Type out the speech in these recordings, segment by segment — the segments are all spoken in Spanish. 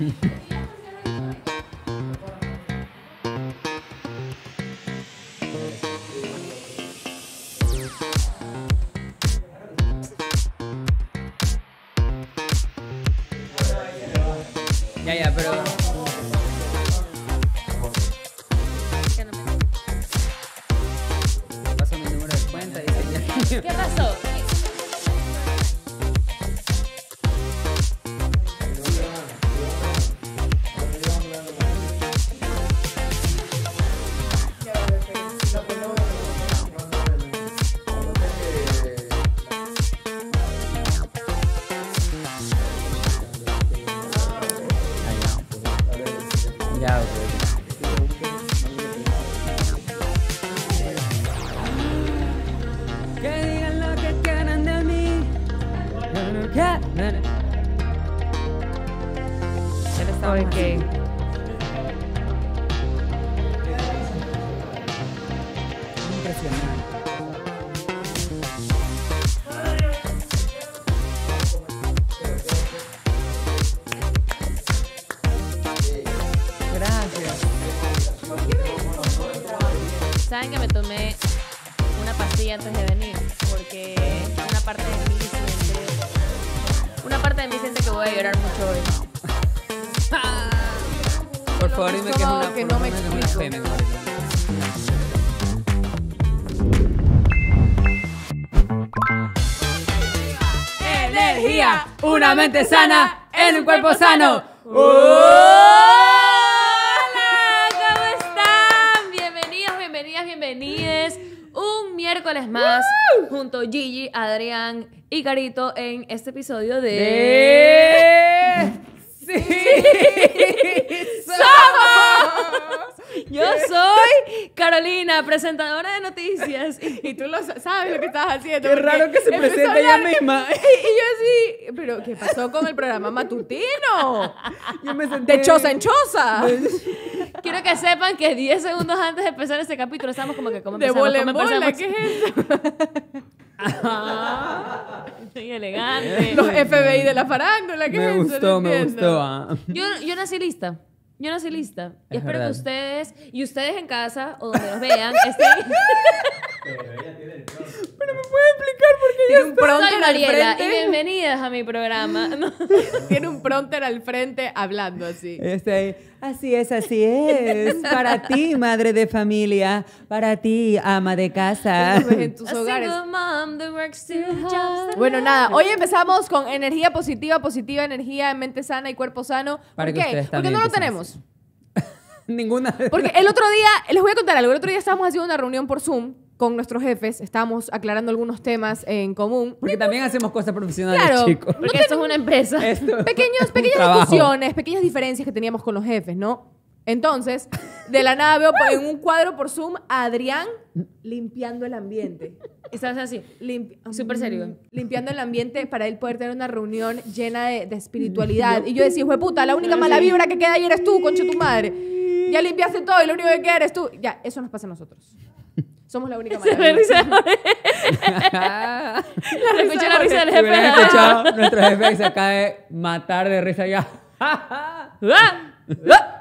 Yeah. sana en un cuerpo sano. Hola, ¿cómo están? Bienvenidos, bienvenidas, bienvenides. Un miércoles más junto Gigi, Adrián y Carito en este episodio de... de... Sí. Yo soy Carolina, presentadora de noticias. Y tú lo sabes lo que estás haciendo. Qué raro que se presente ella misma. Y, yo así, pero ¿qué pasó con el programa matutino? De choza en choza. Quiero que sepan que 10 segundos antes de empezar este capítulo estamos como que como De bola en bola, ¿qué es eso? soy elegante. Los FBI de la farándula, ¿qué me es eso? Gustó, me gustó, me ah. gustó. Yo, yo nací lista. Yo nací lista. Y espero que ustedes y ustedes en casa o donde nos vean estén. Pero me puede explicar por qué tiene un pronter al frente. Y bienvenidas a mi programa. tiene un pronter al frente hablando así. Este, así es, así es. Para ti, madre de familia. Para ti, ama de casa. En tus hogares. Bueno, nada. Hoy empezamos con energía positiva, positiva, energía mente sana y cuerpo sano. Para ¿Por qué? Porque no lo tenemos. Ninguna. Porque el otro día, les voy a contar algo. El otro día estábamos haciendo una reunión por Zoom con nuestros jefes, estamos aclarando algunos temas en común. Porque también hacemos cosas profesionales, claro, Porque esto es una empresa. Pequeños, pequeñas discusiones, pequeñas diferencias que teníamos con los jefes, ¿no? Entonces, de la nada veo en un cuadro por Zoom a Adrián limpiando el ambiente. Estás así, súper serio. Mm, limpiando el ambiente para él poder tener una reunión llena de, espiritualidad. Y yo decía, hijo puta, la única mala vibra que queda ahí eres tú, concha tu madre. Ya limpiaste todo y lo único que queda eres tú. Ya, eso nos pasa a nosotros. Somos la única Se maravilla. risa. la escuché la risa del jefe. hubieran escuchado, nuestro jefe se acaba de matar de risa ya. Ah.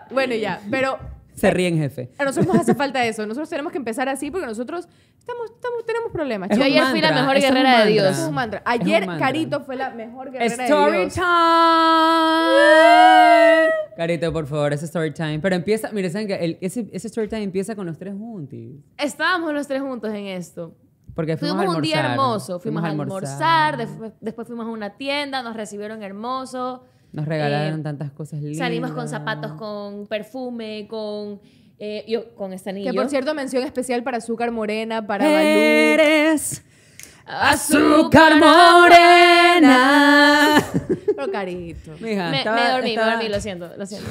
bueno, ya, pero se ríen, jefe. A nosotros nos hace falta eso. Nosotros tenemos que empezar así porque nosotros estamos, tenemos problemas. Yo ayer fui la mejor guerrera de Dios. Es un mantra. Ayer Carito fue la mejor guerrera de Dios. Story time. Carito, por favor, ese story time. Pero empieza, mire, saben que ese, ese, story time empieza con los tres juntos. Estábamos los tres juntos en esto. Porque fuimos, un día hermoso. Fuimos, a almorzar, Después, después fuimos a una tienda, nos recibieron hermoso nos regalaron eh, tantas cosas lindas. Salimos con zapatos, con perfume, con... Eh, yo, con este anillo. Que por cierto, mención especial para Azúcar Morena, para Eres Azúcar Morena. Pero carito. me, dormí, me dormí, lo siento, lo siento.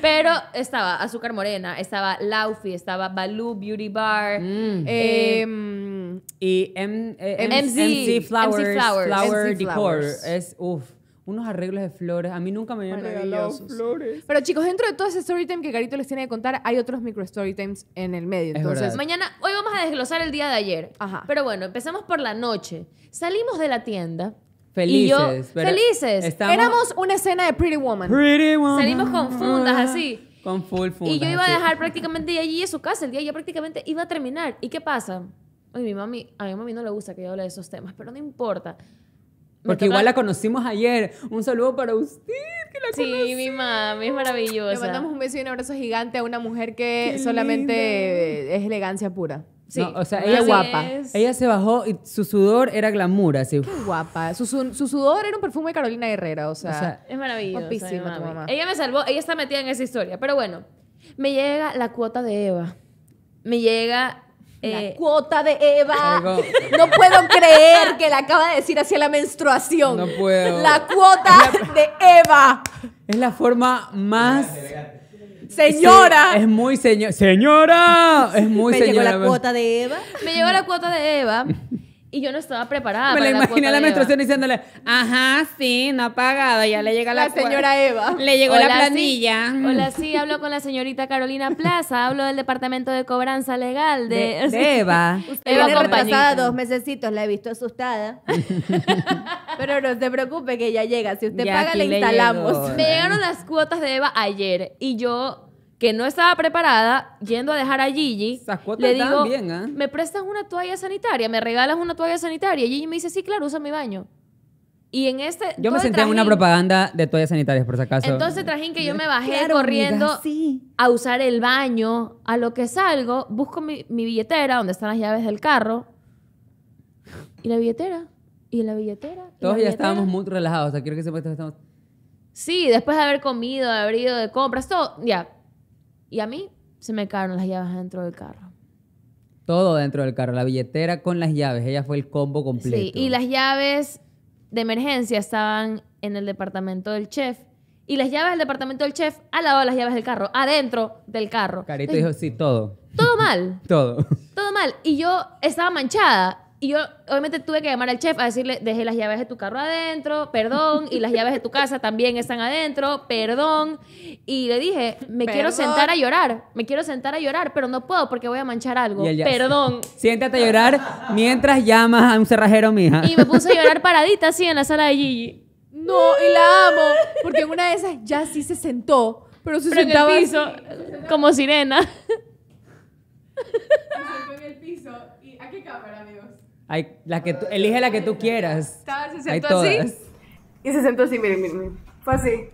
Pero estaba Azúcar Morena, estaba Laufi, estaba Balú Beauty Bar. Mm. Eh, em, y M, MC, Flowers, MC Flowers, Flower Decor. Es, uff unos arreglos de flores. A mí nunca me habían regalado flores. Pero chicos, dentro de todo ese story time que Carito les tiene que contar, hay otros micro story times en el medio. Entonces, mañana, hoy vamos a desglosar el día de ayer. Ajá. Pero bueno, empezamos por la noche. Salimos de la tienda. Felices. felices. Éramos una escena de Pretty Woman. Pretty Woman. Salimos con fundas así. Con full fundas. Y yo iba a dejar prácticamente allí en su casa. El día ya prácticamente iba a terminar. ¿Y qué pasa? Ay, mi mami, a mi mami no le gusta que yo hable de esos temas, pero no importa. Porque igual la conocimos ayer. Un saludo para usted, que la Sí, mi mami, es maravillosa. Le mandamos un beso y un abrazo gigante a una mujer que solamente es elegancia pura. Sí. o sea, ella es guapa. Ella se bajó y su sudor era glamour, así. Qué guapa. Su, sudor era un perfume de Carolina Herrera, o sea. O sea es maravillosa, tu mamá. Ella me salvó, ella está metida en esa historia. Pero bueno, me llega la cuota de Eva. Me llega la eh, cuota de Eva. No puedo creer que la acaba de decir hacia la menstruación. No puedo. La cuota de Eva. Es la forma más. Señora. es muy señor. Señora. Es muy señora. Me llegó la cuota de Eva. Me llegó la cuota de Eva. Y yo no estaba preparada. Me la imaginé a la menstruación diciéndole, ajá, sí, no ha pagado, ya le llega la, la señora Eva. Le llegó la planilla. Hola, sí, hablo con la señorita Carolina Plaza, hablo del departamento de cobranza legal de, de, Eva. Usted Eva dos mesecitos, la he visto asustada. Pero no se preocupe que ya llega, si usted paga le instalamos. Me llegaron las cuotas de Eva ayer y yo que no estaba preparada, yendo a dejar a Gigi, le digo, ¿ah? me prestas una toalla sanitaria, me regalas una toalla sanitaria. Y Gigi me dice, sí, claro, usa mi baño. Y en este... Yo me sentía en una propaganda de toallas sanitarias, por si acaso. Entonces, trajín que yo me bajé corriendo a usar el baño, a lo que salgo, busco mi, mi billetera, donde están las llaves del carro, y la billetera, y la billetera. Todos ya estábamos muy relajados, o sea, quiero que sepas que estamos... Sí, después de haber comido, de haber ido de compras, todo, ya, y a mí se me cayeron las llaves dentro del carro. Todo dentro del carro, la billetera con las llaves, ella fue el combo completo. Sí, y las llaves de emergencia estaban en el departamento del chef. Y las llaves del departamento del chef al lado de las llaves del carro, adentro del carro. Carito dijo, sí, todo. Todo mal. todo. Todo mal. Y yo estaba manchada. Y yo, obviamente, tuve que llamar al chef a decirle, dejé las llaves de tu carro adentro, perdón, y las llaves de tu casa también están adentro, perdón. Y le dije, me quiero sentar a llorar, me quiero sentar a llorar, pero no puedo porque voy a manchar algo, perdón. Siéntate a llorar mientras llamas a un cerrajero, mija. Y me puse a llorar paradita así en la sala de Gigi. No, y la amo, porque en una de esas ya sí se sentó, pero se sentaba como sirena. Se sentó en el piso. a qué cámara, amigos? la que elige la que tú quieras. se sentó así. Y se sentó así, miren, Fue así.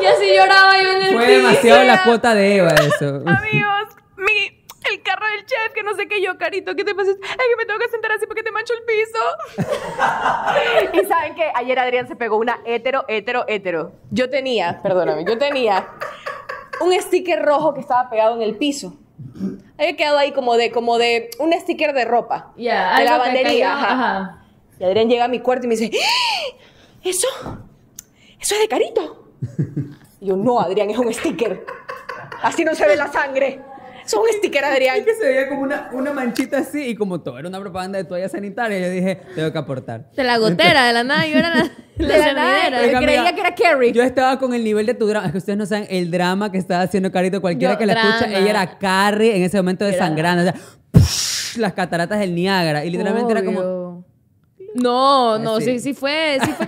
Y así lloraba yo en el Fue demasiado la cuota de Eva eso. Amigos, el carro del chef, que no sé qué yo, carito, ¿qué te pasa? Ay que me tengo que sentar así porque te mancho el piso. y saben que ayer Adrián se pegó una hetero, hetero, hetero Yo tenía, perdóname, yo tenía un sticker rojo que estaba pegado en el piso. Había quedado ahí como de, como de un sticker de ropa. Yeah, de lavandería. ajá. Y Adrián llega a mi cuarto y me dice, ¡Eh! ¿eso? ¿Eso es de carito? yo, no, Adrián, es un sticker. Así no se ve la sangre son un sticker, Adrián. Es que se veía como una, una manchita así y como todo era una propaganda de toalla sanitaria, yo dije, tengo que aportar. De la gotera, de la nada, yo era la, yo creía que era Carrie. Yo estaba con el nivel de tu drama, es que ustedes no saben el drama que estaba haciendo Carito, cualquiera que la escucha, ella era Carrie en ese momento de sangrando, o sea, las cataratas del Niágara y literalmente era como no, no, sí, fue, sí fue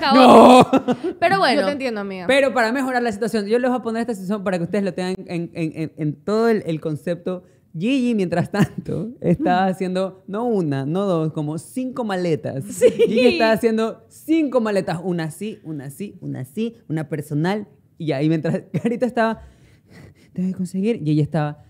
Pero bueno. Yo te entiendo, amiga. Pero para mejorar la situación, yo les voy a poner esta situación para que ustedes lo tengan en, todo el, concepto. Gigi, mientras tanto, estaba haciendo no una, no dos, como cinco maletas. Gigi estaba haciendo cinco maletas, una así, una así, una así, una personal. Y ahí mientras Carita estaba, te voy a conseguir, Gigi estaba,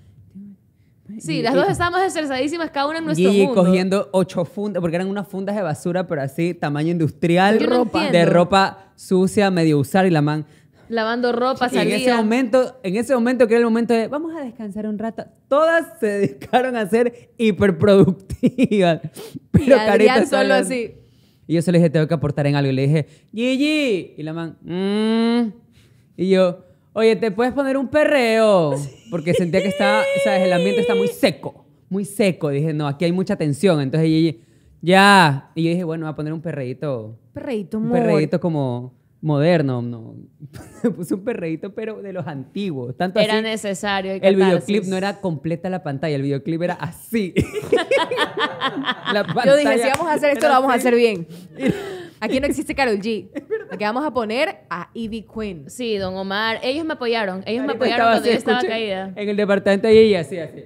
Sí, las dos estábamos estresadísimas, cada una en nuestro mundo. Y cogiendo ocho fundas, porque eran unas fundas de basura, pero así, tamaño industrial, ropa, de ropa sucia, medio usar y la man lavando ropa, Y en ese momento, en ese momento que era el momento de vamos a descansar un rato, todas se dedicaron a ser hiperproductivas. Pero Carita solo así. Y yo se le dije, tengo que aportar en algo. Y le dije, Gigi. Y la man, mmm. Y yo, Oye, te puedes poner un perreo. Porque sentía que estaba, ¿sabes? El ambiente está muy seco. Muy seco. Dije, no, aquí hay mucha tensión. Entonces, ya. Y yo dije, bueno, voy a poner un perreíto. Perreíto, Un perreíto como moderno, no. Puse un perreíto, pero de los antiguos. Tanto era necesario. El, el videoclip no era completa la pantalla, el videoclip era así. Yo dije, si vamos a hacer esto, lo vamos a hacer bien. Aquí no existe Carol G. Aquí vamos a poner a Ivy Queen. Sí, don Omar. Ellos me apoyaron. Ellos me pues, apoyaron cuando yo estaba caída. En el departamento de ella, sí, así.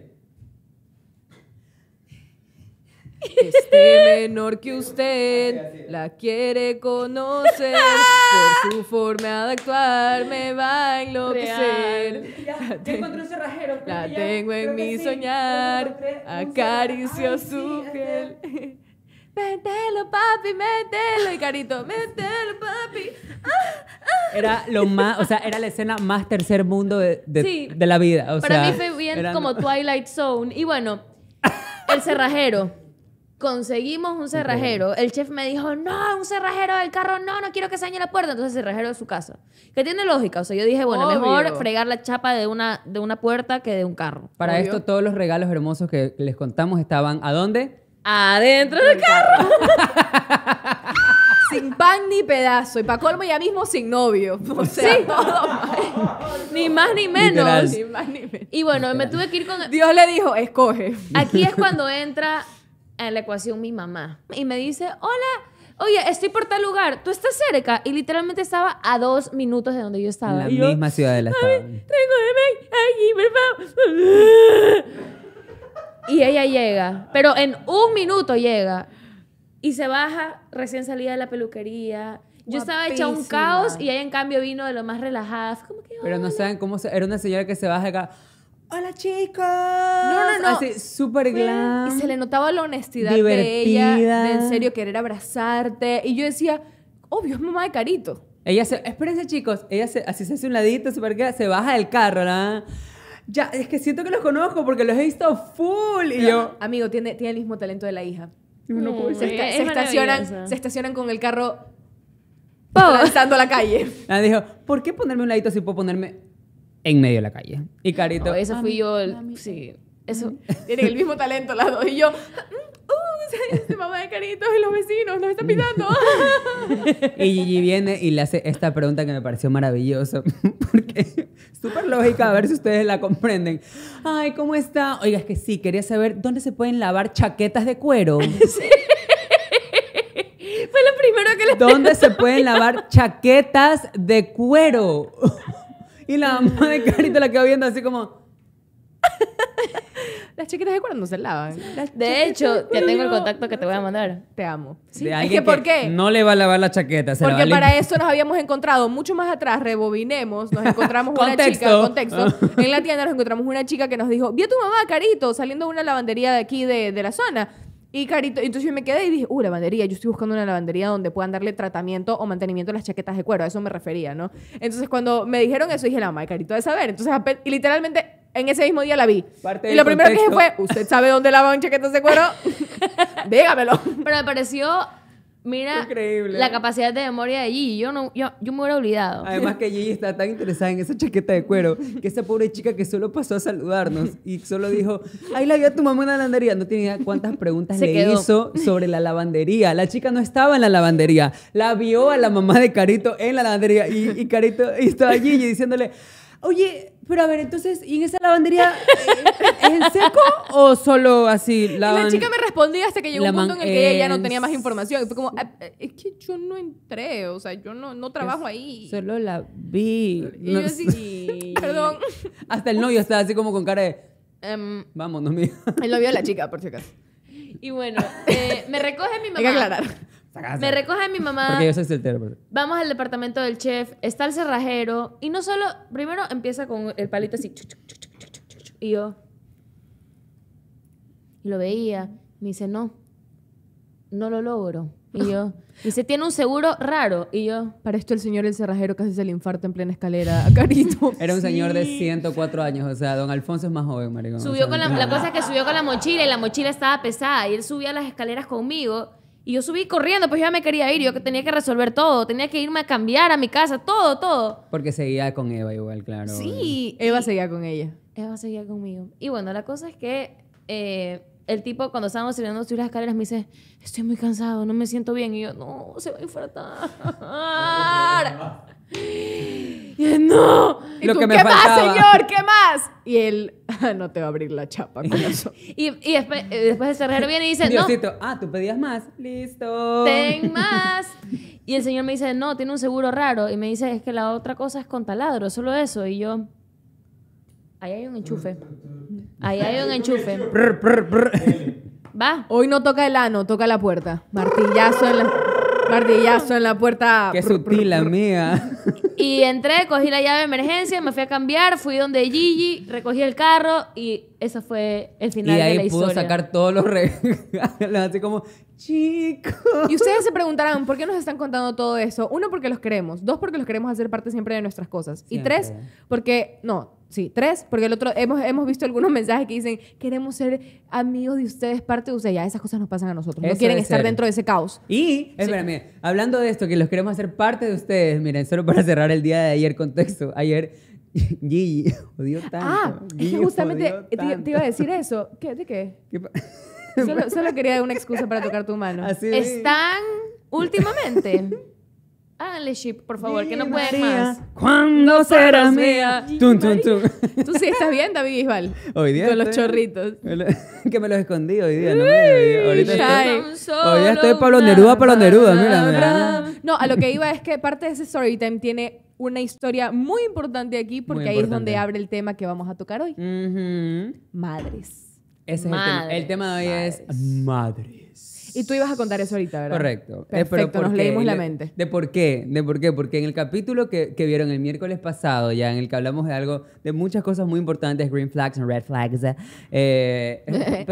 Este menor que usted la quiere conocer por su forma de actuar me va a enloquecer. Ya, ya encontré un cerrajero. La tengo en mi soñar, acaricio su piel mételo, papi, mételo. Y Carito, mételo, papi. Era lo ah. más, o sea, era la escena más tercer mundo de, de, la vida. para mí fue bien como Twilight Zone. Y bueno, el cerrajero. Conseguimos un cerrajero. El chef me dijo, no, un cerrajero del carro, no, no quiero que se dañe la puerta. Entonces, el cerrajero de su casa. Que tiene lógica. O sea, yo dije, bueno, mejor fregar la chapa de una, de una puerta que de un carro. Para esto, todos los regalos hermosos que les contamos estaban, ¿a dónde? adentro del carro. sin pan ni pedazo. Y para colmo ya mismo sin novio. O sea, todo ni más ni menos. Y bueno, me tuve que ir con... Dios le dijo, escoge. Aquí es cuando entra en la ecuación mi mamá. Y me dice, hola... Oye, estoy por tal lugar, tú estás cerca. Y literalmente estaba a dos minutos de donde yo estaba. En la misma ciudad de la estaba. Tengo de aquí, por y ella llega, pero en un minuto llega. Y se baja recién salida de la peluquería. Yo estaba hecha un caos y ella en cambio vino de lo más relajada. pero no saben cómo Era una señora que se baja acá. Hola chicos. No, no, no. Así súper glam. Y se le notaba la honestidad de ella, de en serio querer abrazarte. Y yo decía, obvio, es mamá de Carito. Ella se, espérense chicos, ella se, así se hace un ladito, súper que se baja del carro, ¿verdad? ¿no? ya, es que siento que los conozco porque los he visto full. Y yo. Amigo, tiene, tiene el mismo talento de la hija. Mm, se, estacionan, con el carro lanzando oh. la calle. Ah, dijo, ¿por qué ponerme un ladito si puedo ponerme en medio de la calle? Y Carito. eso fui yo. sí. Eh, eso, tienen el mismo talento las dos. Y yo, mm, uh, este mamá de caritos y los vecinos nos están pidiendo y Gigi viene y le hace esta pregunta que me pareció maravilloso Porque súper lógica, a ver si ustedes la comprenden. Ay, ¿cómo está? Oiga, es que sí, quería saber dónde se pueden lavar chaquetas de cuero. Fue lo primero que le ¿Dónde se pueden lavar chaquetas de cuero? y la mamá de Carito la quedó viendo así como. Las chiquitas de no se lavan. De hecho, te tengo el contacto que te voy a mandar. Te amo. ¿Sí? es que, ¿por qué? No le va a lavar la chaqueta. Se Porque para eso nos habíamos encontrado mucho más atrás, rebobinemos, nos encontramos una chica, contexto, ah. en la tienda nos encontramos una chica que nos dijo, vi a tu mamá, Carito, saliendo de una lavandería de aquí de, la zona. Y carito, entonces yo me quedé y dije, uh, lavandería, yo estoy buscando una lavandería donde puedan darle tratamiento o mantenimiento a las chaquetas de cuero, a eso me refería, ¿no? Entonces cuando me dijeron eso dije, la mamá, carito de saber. Entonces, y literalmente en ese mismo día la vi. y lo primero que dije fue, ¿usted sabe dónde lava un chaqueta de cuero? Dígamelo. Pero me pareció Mira la capacidad de memoria de Gigi. Yo, no, yo, me hubiera olvidado. Además que Gigi está tan interesada en esa chaqueta de cuero que esa pobre chica que solo pasó a saludarnos y solo dijo, ay la vio a tu mamá en la lavandería. No tenía cuántas preguntas le hizo sobre la lavandería. La chica no estaba en la lavandería. La vio a la mamá de Carito en la lavandería y, Carito y estaba Gigi diciéndole, oye pero a ver, entonces, ¿y en esa lavandería eh, es en seco o solo así? Lavan... La chica me respondía hasta que llegó un punto en el que ella ya no tenía más información. Fue como, ah, eh, es que yo no entré, o sea, yo no, no trabajo ahí. Solo la vi. Y yo perdón. Hasta el novio estaba así como con cara de, no em, vámonos, mía. El novio de la chica, por si acaso. Y bueno, eh, me recoge mi mamá. Hay que aclarar. Me recoge mi mamá. Pues. Vamos al departamento del chef, está el cerrajero. Y no solo, primero empieza con el palito así. y yo. Y lo veía. Me dice, no, no lo logro. Y yo, dice, tiene un seguro raro. Y yo, para esto el señor el cerrajero casi se le infarto en plena escalera Carito. Era un señor de 104 años, o sea, don Alfonso es más joven, maricón. Subió con la, la cosa es que subió con la mochila y la mochila estaba pesada y él subía las escaleras conmigo y yo subí corriendo, pues ya me quería ir, yo que tenía que resolver todo, tenía que irme a cambiar a mi casa, todo, todo. Porque seguía con Eva igual, claro. Sí. Eva seguía con ella. Eva seguía conmigo. Y bueno, la cosa es que eh, el tipo cuando estábamos subiendo las escaleras me dice, estoy muy cansado, no me siento bien. Y yo, no, se va a infartar. Y no. ¿Qué más, señor? ¿Qué más? Y él, ah, no te va a abrir la chapa Y, eh, después, de cerrar bien viene y dice, Diosito, ah, tú pedías más. Listo. ten más. Y el señor me dice, no, tiene un seguro raro. Y me dice, es que la otra cosa es con taladro, solo eso. Y yo, ahí hay un enchufe. Ahí hay un enchufe. Va. Hoy no toca el ano, toca la puerta. Martillazo en la martillazo en la puerta. Qué sutil, mía. Y entré, cogí la llave de emergencia, me fui a cambiar, fui donde Gigi, recogí el carro y eso fue el final de la historia. Y ahí pudo sacar todos los regalos, así como, chicos. Y ustedes se preguntarán, ¿por qué nos están contando todo eso? Uno, porque los queremos. Dos, porque los queremos hacer parte siempre de nuestras cosas. Y tres, porque, no, Sí, tres, porque el otro, hemos, hemos visto algunos mensajes que dicen, queremos ser amigos de ustedes, parte de ustedes. Ya esas cosas nos pasan a nosotros. no quieren estar dentro de ese caos. Y, espérame, hablando de esto, que los queremos hacer parte de ustedes, miren, solo para cerrar el día de ayer contexto. Ayer Gigi odió tanto. Ah, que justamente Te, iba a decir eso. ¿Qué, ¿De qué? de qué solo, solo, quería una excusa para tocar tu mano. Así Están últimamente... Háganle ship, por favor, que no pueden más. ¿Cuándo serás mía? Tum, tum, Tú sí estás bien, David Bisbal. Hoy día. Con los chorritos. que me los escondí hoy día. No me Ahorita estoy, hoy día estoy Pablo Neruda, Pablo Neruda. Mira, No, a lo que iba es que parte de ese story time tiene una historia muy importante aquí porque ahí es donde abre el tema que vamos a tocar hoy. Madres. Ese es el tema. El tema de hoy es madres. Y tú ibas a contar eso ahorita, ¿verdad? Correcto. Eh, Perfecto, nos leímos la mente. ¿De por qué? ¿De por qué? Porque en el capítulo que, vieron el miércoles pasado, ya en el que hablamos de algo, de muchas cosas muy importantes, green flags and red flags, eh, eh,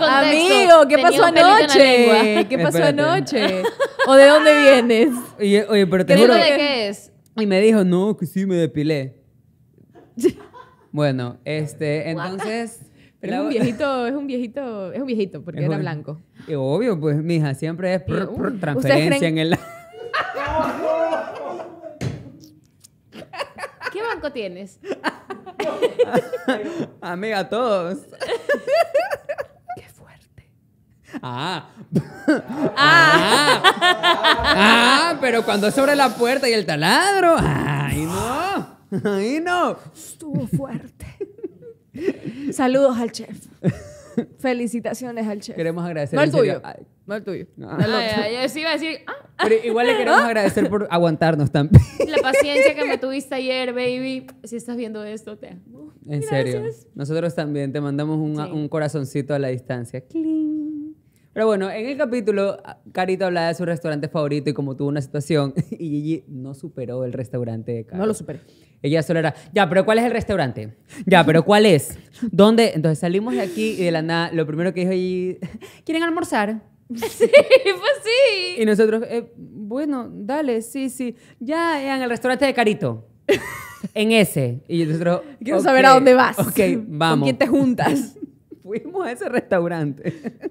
Amigo, ¿qué pasó anoche? ¿Qué pasó anoche? ¿O de dónde vienes? Oye, pero te juro... de qué es? Y me dijo, no, que sí, me depilé. bueno, este, entonces... Pero es un viejito, es un viejito, es un viejito, porque era blanco. Obvio, pues, mija, siempre es transferencia en el... ¿Qué banco tienes? Amiga, todos. Qué fuerte. Ah. Ah. ah. ah pero cuando sobre la puerta y el taladro. ¡Ay, no! ¡Ay, no! Estuvo fuerte. Saludos al chef. Felicitaciones al chef. Queremos agradecer. No el tuyo. no tuyo. iba a decir. Ah". igual le queremos agradecer por aguantarnos también. La paciencia que me tuviste ayer, baby. Si estás viendo esto, te amo. En serio. Nosotros también te mandamos un, corazoncito a la distancia. Pero bueno, en el capítulo, Carito hablaba de su restaurante favorito y como tuvo una situación, y Gigi no superó el restaurante de Carito. No lo superé. Ella solo era, ya, pero ¿cuál es el restaurante? Ya, pero ¿cuál es? ¿Dónde? Entonces salimos de aquí y de la nada, lo primero que dijo Gigi, ¿quieren almorzar? Sí, pues sí. Y nosotros, eh, bueno, dale, sí, sí. Ya, en el restaurante de Carito. En ese. Y nosotros. Quiero saber a dónde vas. Ok, vamos. ¿Con quién te juntas? Fuimos a ese restaurante.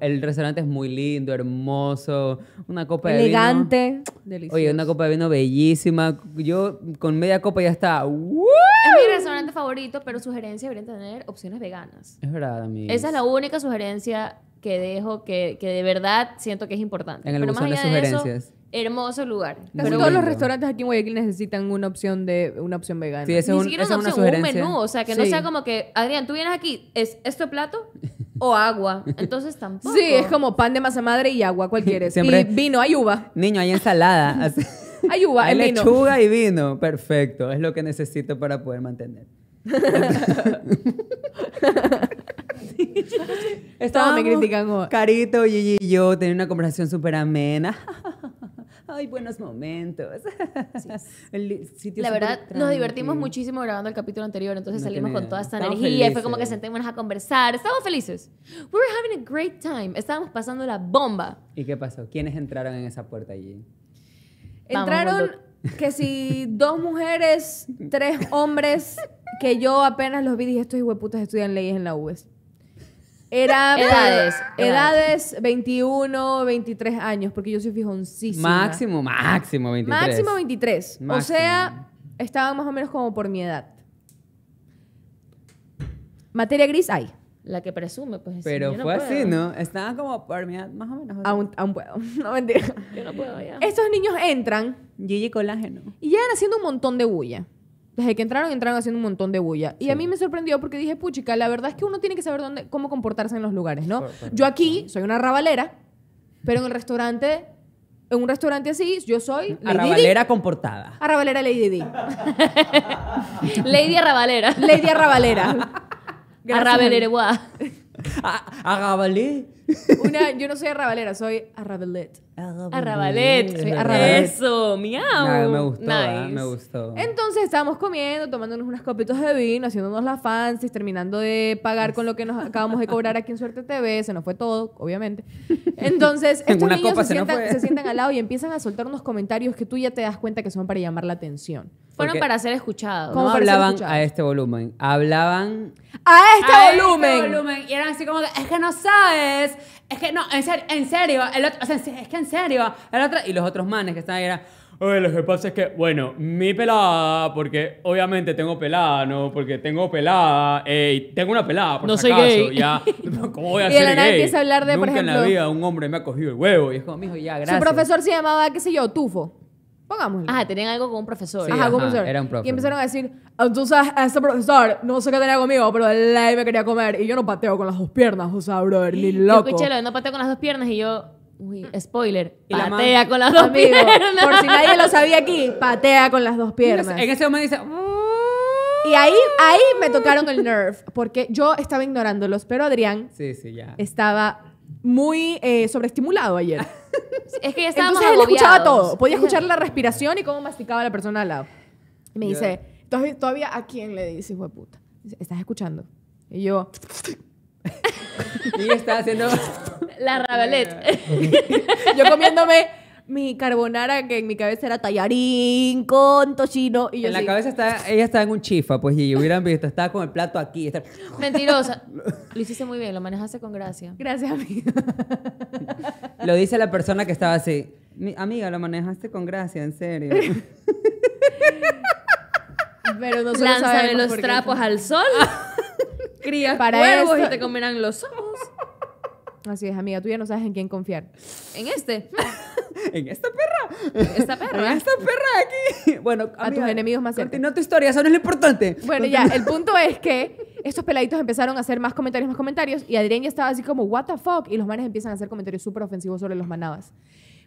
El restaurante es muy lindo, hermoso. Una copa de vino. Elegante. Delicioso. Oye, una copa de vino bellísima. Yo con media copa ya está. Es mi restaurante favorito, pero sugerencia deberían tener opciones veganas. Es verdad, amigo. Esa es la única sugerencia que dejo que, que de verdad siento que es importante. En el pero más allá de Eso, hermoso lugar. Casi todos los restaurantes aquí en Guayaquil necesitan una opción de una opción vegana. Sí, es un, siquiera una, un menú, o sea, que no sea como que Adrián, tú vienes aquí, es este plato o agua. Entonces tampoco. Sí, es como pan de masa madre y agua, cualquiera. Siempre y vino, hay uva. Niño, hay ensalada. hay uva, hay lechuga y vino. Perfecto, es lo que necesito para poder mantener. Estaba me criticando. Oh. Carito, Gigi y yo tenía una conversación súper amena. Ay, buenos momentos. La verdad, nos divertimos muchísimo grabando el capítulo anterior, entonces salimos con toda esta energía y fue como que sentémonos a conversar. ¡Estamos felices. We were having a great time. Estábamos pasando la bomba. ¿Y qué pasó? ¿Quiénes entraron en esa puerta allí? entraron que si dos mujeres, tres hombres, que yo apenas los vi dije, estos hueputos estudian leyes en la U.S. Era edades, edades 21, 23 años, porque yo soy fijoncísima. Máximo, máximo 23. Máximo 23. O sea, estaban más o menos como por mi edad. Materia gris hay. La que presume, pues. Pero fue así, ¿no? Estaban como por mi edad, más o menos. Aún, puedo. No mentira. Yo no puedo ya. Estos niños entran. Gigi Colágeno. Y llegan haciendo un montón de bulla desde que entraron, entraron haciendo un montón de bulla. Y a mí me sorprendió porque dije, puchica, la verdad es que uno tiene que saber dónde, cómo comportarse en los lugares, ¿no? Yo aquí soy una rabalera, pero en el restaurante, en un restaurante así, yo soy. Lady arrabalera comportada comportada. rabalera Lady D. Lady rabalera. Lady Arrabalera. A Arrabalera. Una, yo no soy arrabalera, soy Arrabalet. Ah, arrabalet. Eso, miau. me gustó, ah, me gustó. Entonces estábamos comiendo, tomándonos unas copitas de vino, haciéndonos la fancies, terminando de pagar con lo que nos acabamos de cobrar aquí en Suerte TV. Se nos fue todo, obviamente. Entonces, estos niños se, sientan, se, sientan, al lado y empiezan a soltar unos comentarios que tú ya te das cuenta que son para llamar la atención. Fueron para ser escuchados. ¿Cómo hablaban a este volumen? Hablaban... ¡A este, este volumen! Este volumen! Y eran así como, es que no sabes es, que no, en serio, en serio, el otro, o sea, es que en serio, el otro, y los otros manes que están ahí oye, lo que pasa es que, bueno, mi pelada, porque obviamente tengo pelada, ¿no? Porque tengo pelada, tengo una pelada, por No si ya, ¿cómo voy a Nunca en la vida un hombre me ha cogido el huevo, y es como, mijo, ya, gracias. Su profesor se llamaba, qué sé yo, Tufo. Pongámoslo. Ajá, tenían algo con un profesor. ajá, con un profesor. Era un profesor. Y empezaron a decir, entonces ah, este profesor, no sé qué tenía conmigo, pero él me quería comer. Y yo no pateo con las dos piernas, o sea, brother, ni loco. Yo lo, no pateo con las dos piernas y yo... Uy, mm. spoiler. patea con las dos piernas. Por si nadie lo sabía aquí, patea con las dos piernas. En ese momento dice... Uh". Y ahí, ahí me tocaron el nerve, porque yo estaba ignorándolos, pero Adrián sí, sí, ya. estaba muy eh, sobreestimulado ayer. Es que ya estábamos Entonces él escuchaba todo. Podía escuchar la respiración y cómo masticaba la persona al lado. Y me dice, todavía a quién le dices, hijo de puta. ¿Estás escuchando? Y yo, Y está haciendo... La rabelet. yo comiéndome mi carbonara que en mi cabeza era tallarín con tochino. Y yo en la cabeza está, ella estaba en un chifa, pues, y hubieran visto, estaba con el plato aquí. Mentirosa. lo hiciste muy bien, lo manejaste con gracia. Gracias, amiga. lo dice la persona que estaba así. amiga, lo manejaste con gracia, en serio. Pero no saben los trapos al sol. Crías para huevos y te comerán los ojos. Así es, amiga, tú ya no sabes en quién confiar. En este. en esta perra. Esta perra. en esta perra de aquí. Bueno, a tus enemigos más cerca. Continúa tu historia, eso no es lo importante. Bueno, ya, el punto es que estos peladitos empezaron a hacer más comentarios, más comentarios, y Adrián ya estaba así como, what the fuck, y los manes empiezan a hacer comentarios súper ofensivos sobre los manabas.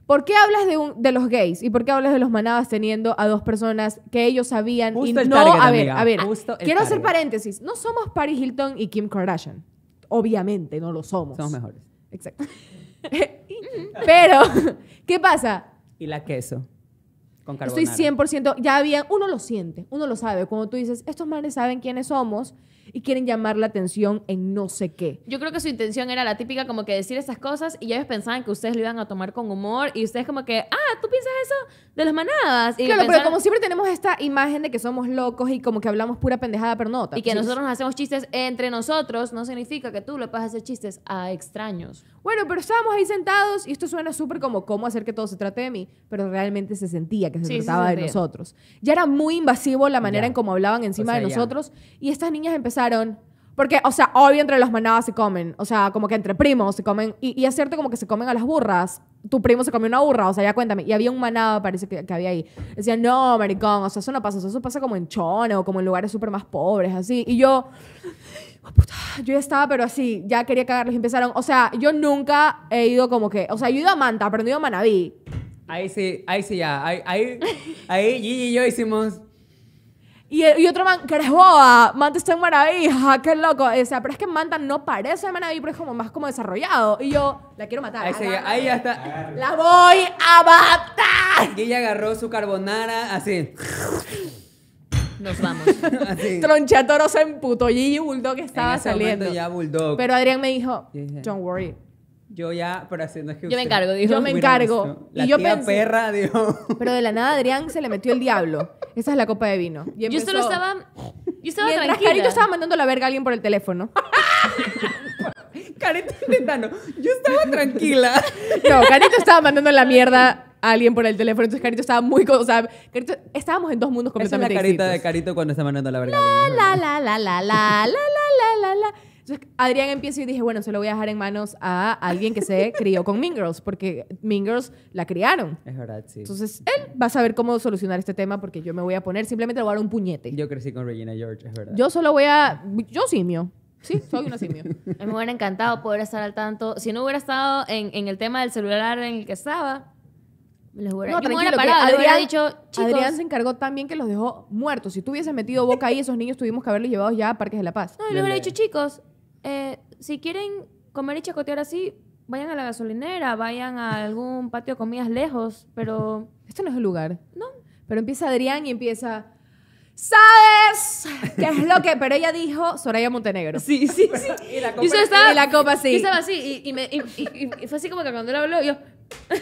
¿Por qué hablas de, de, los gays y por qué hablas de los manabas teniendo a dos personas que ellos sabían y no? a ver, a ver, quiero hacer paréntesis. No somos Paris Hilton y Kim Kardashian. Obviamente, no lo somos. Somos mejores. Exacto. Pero, ¿qué pasa? Y la queso. Con carbonara. Estoy 100%, ya había, uno lo siente, uno lo sabe. Cuando tú dices, estos manes saben quiénes somos y quieren llamar la atención en no sé qué. Yo creo que su intención era la típica como que decir esas cosas y ya ellos pensaban que ustedes lo iban a tomar con humor y ustedes como que, ah, ¿tú piensas eso? de las manadas. claro, pero como siempre tenemos esta imagen de que somos locos y como que hablamos pura pendejada, pero no. Y que nosotros nos hacemos chistes entre nosotros, no significa que tú le puedas hacer chistes a extraños. Bueno, pero estábamos ahí sentados y esto suena súper como cómo hacer que todo se trate de mí, pero realmente se sentía que se trataba de nosotros. Ya era muy invasivo la manera en cómo hablaban encima de nosotros y estas niñas empezaron... Porque, o sea, obvio entre las manadas se comen, o sea, como que entre primos se comen, y, y es cierto como que se comen a las burras, tu primo se comió una burra, o sea, ya cuéntame. Y había un manado, parece que, había ahí. Decían, no, maricón, o sea, eso no pasa, eso pasa como en Chona o como en lugares súper más pobres, así. Y yo, yo ya estaba, pero así, ya quería cagarlos y empezaron. O sea, yo nunca he ido como que, o sea, yo he ido a Manta, pero no he ido a Manaví. Ahí sí, ahí sí ya, ahí, ahí Gigi y yo hicimos y, otro man, que eres boba, Manta está en Maravilla, qué loco. O sea, pero es que Manta no parece de Maravilla, pero es como más como desarrollado. Y yo, la quiero matar. Ahí, ya, está. La voy a matar. Y ella agarró su carbonara así. Nos vamos. Tronchatoros en puto, y Gigi Bulldog estaba saliendo. Ya Pero Adrián me dijo, don't worry, yo ya, pero haciendo es que. Yo me encargo, dijo. Yo me encargo. La y yo tía perra, dijo. Pero de la nada Adrián se le metió el diablo. Esa es la copa de vino. yo solo estaba. Yo estaba mientras tranquila. Carito estaba mandando la verga a alguien por el teléfono. Carito intentando. Yo estaba tranquila. No, Carito estaba mandando la mierda a alguien por el teléfono. Entonces Carito estaba muy... O sea, Carito, estábamos en dos mundos completamente distintos. Esa es la carita de Carito cuando está mandando la verga. La, la, la, la, la, la, la, la, la, la, la. Adrián empieza y dije, bueno, se lo voy a dejar en manos a alguien que se crió con Mean Girls, porque Mean Girls la criaron. Es verdad, sí. Entonces, él va a saber cómo solucionar este tema porque yo me voy a poner, simplemente a dar un puñete. Yo crecí con Regina George, es verdad. Yo solo voy a... Yo simio. Sí, soy una simio. me hubiera encantado poder estar al tanto. Si no hubiera estado en, el tema del celular en el que estaba, les hubiera, no, Adrián, dicho, chicos... Adrián se encargó también que los dejó muertos. Si tú hubieses metido boca ahí, esos niños tuvimos que haberlos llevado ya a Parques de la Paz. No, les hubiera dicho, chicos, eh, si quieren comer y chacotear así, vayan a la gasolinera, vayan a algún patio de comidas lejos, pero... Esto no es el lugar. No. Pero empieza Adrián y empieza... ¿Sabes qué es lo que? Pero ella dijo Soraya Montenegro. Sí, sí, sí. y la copa, y la copa estaba así y, y, fue así como que cuando él habló, yo.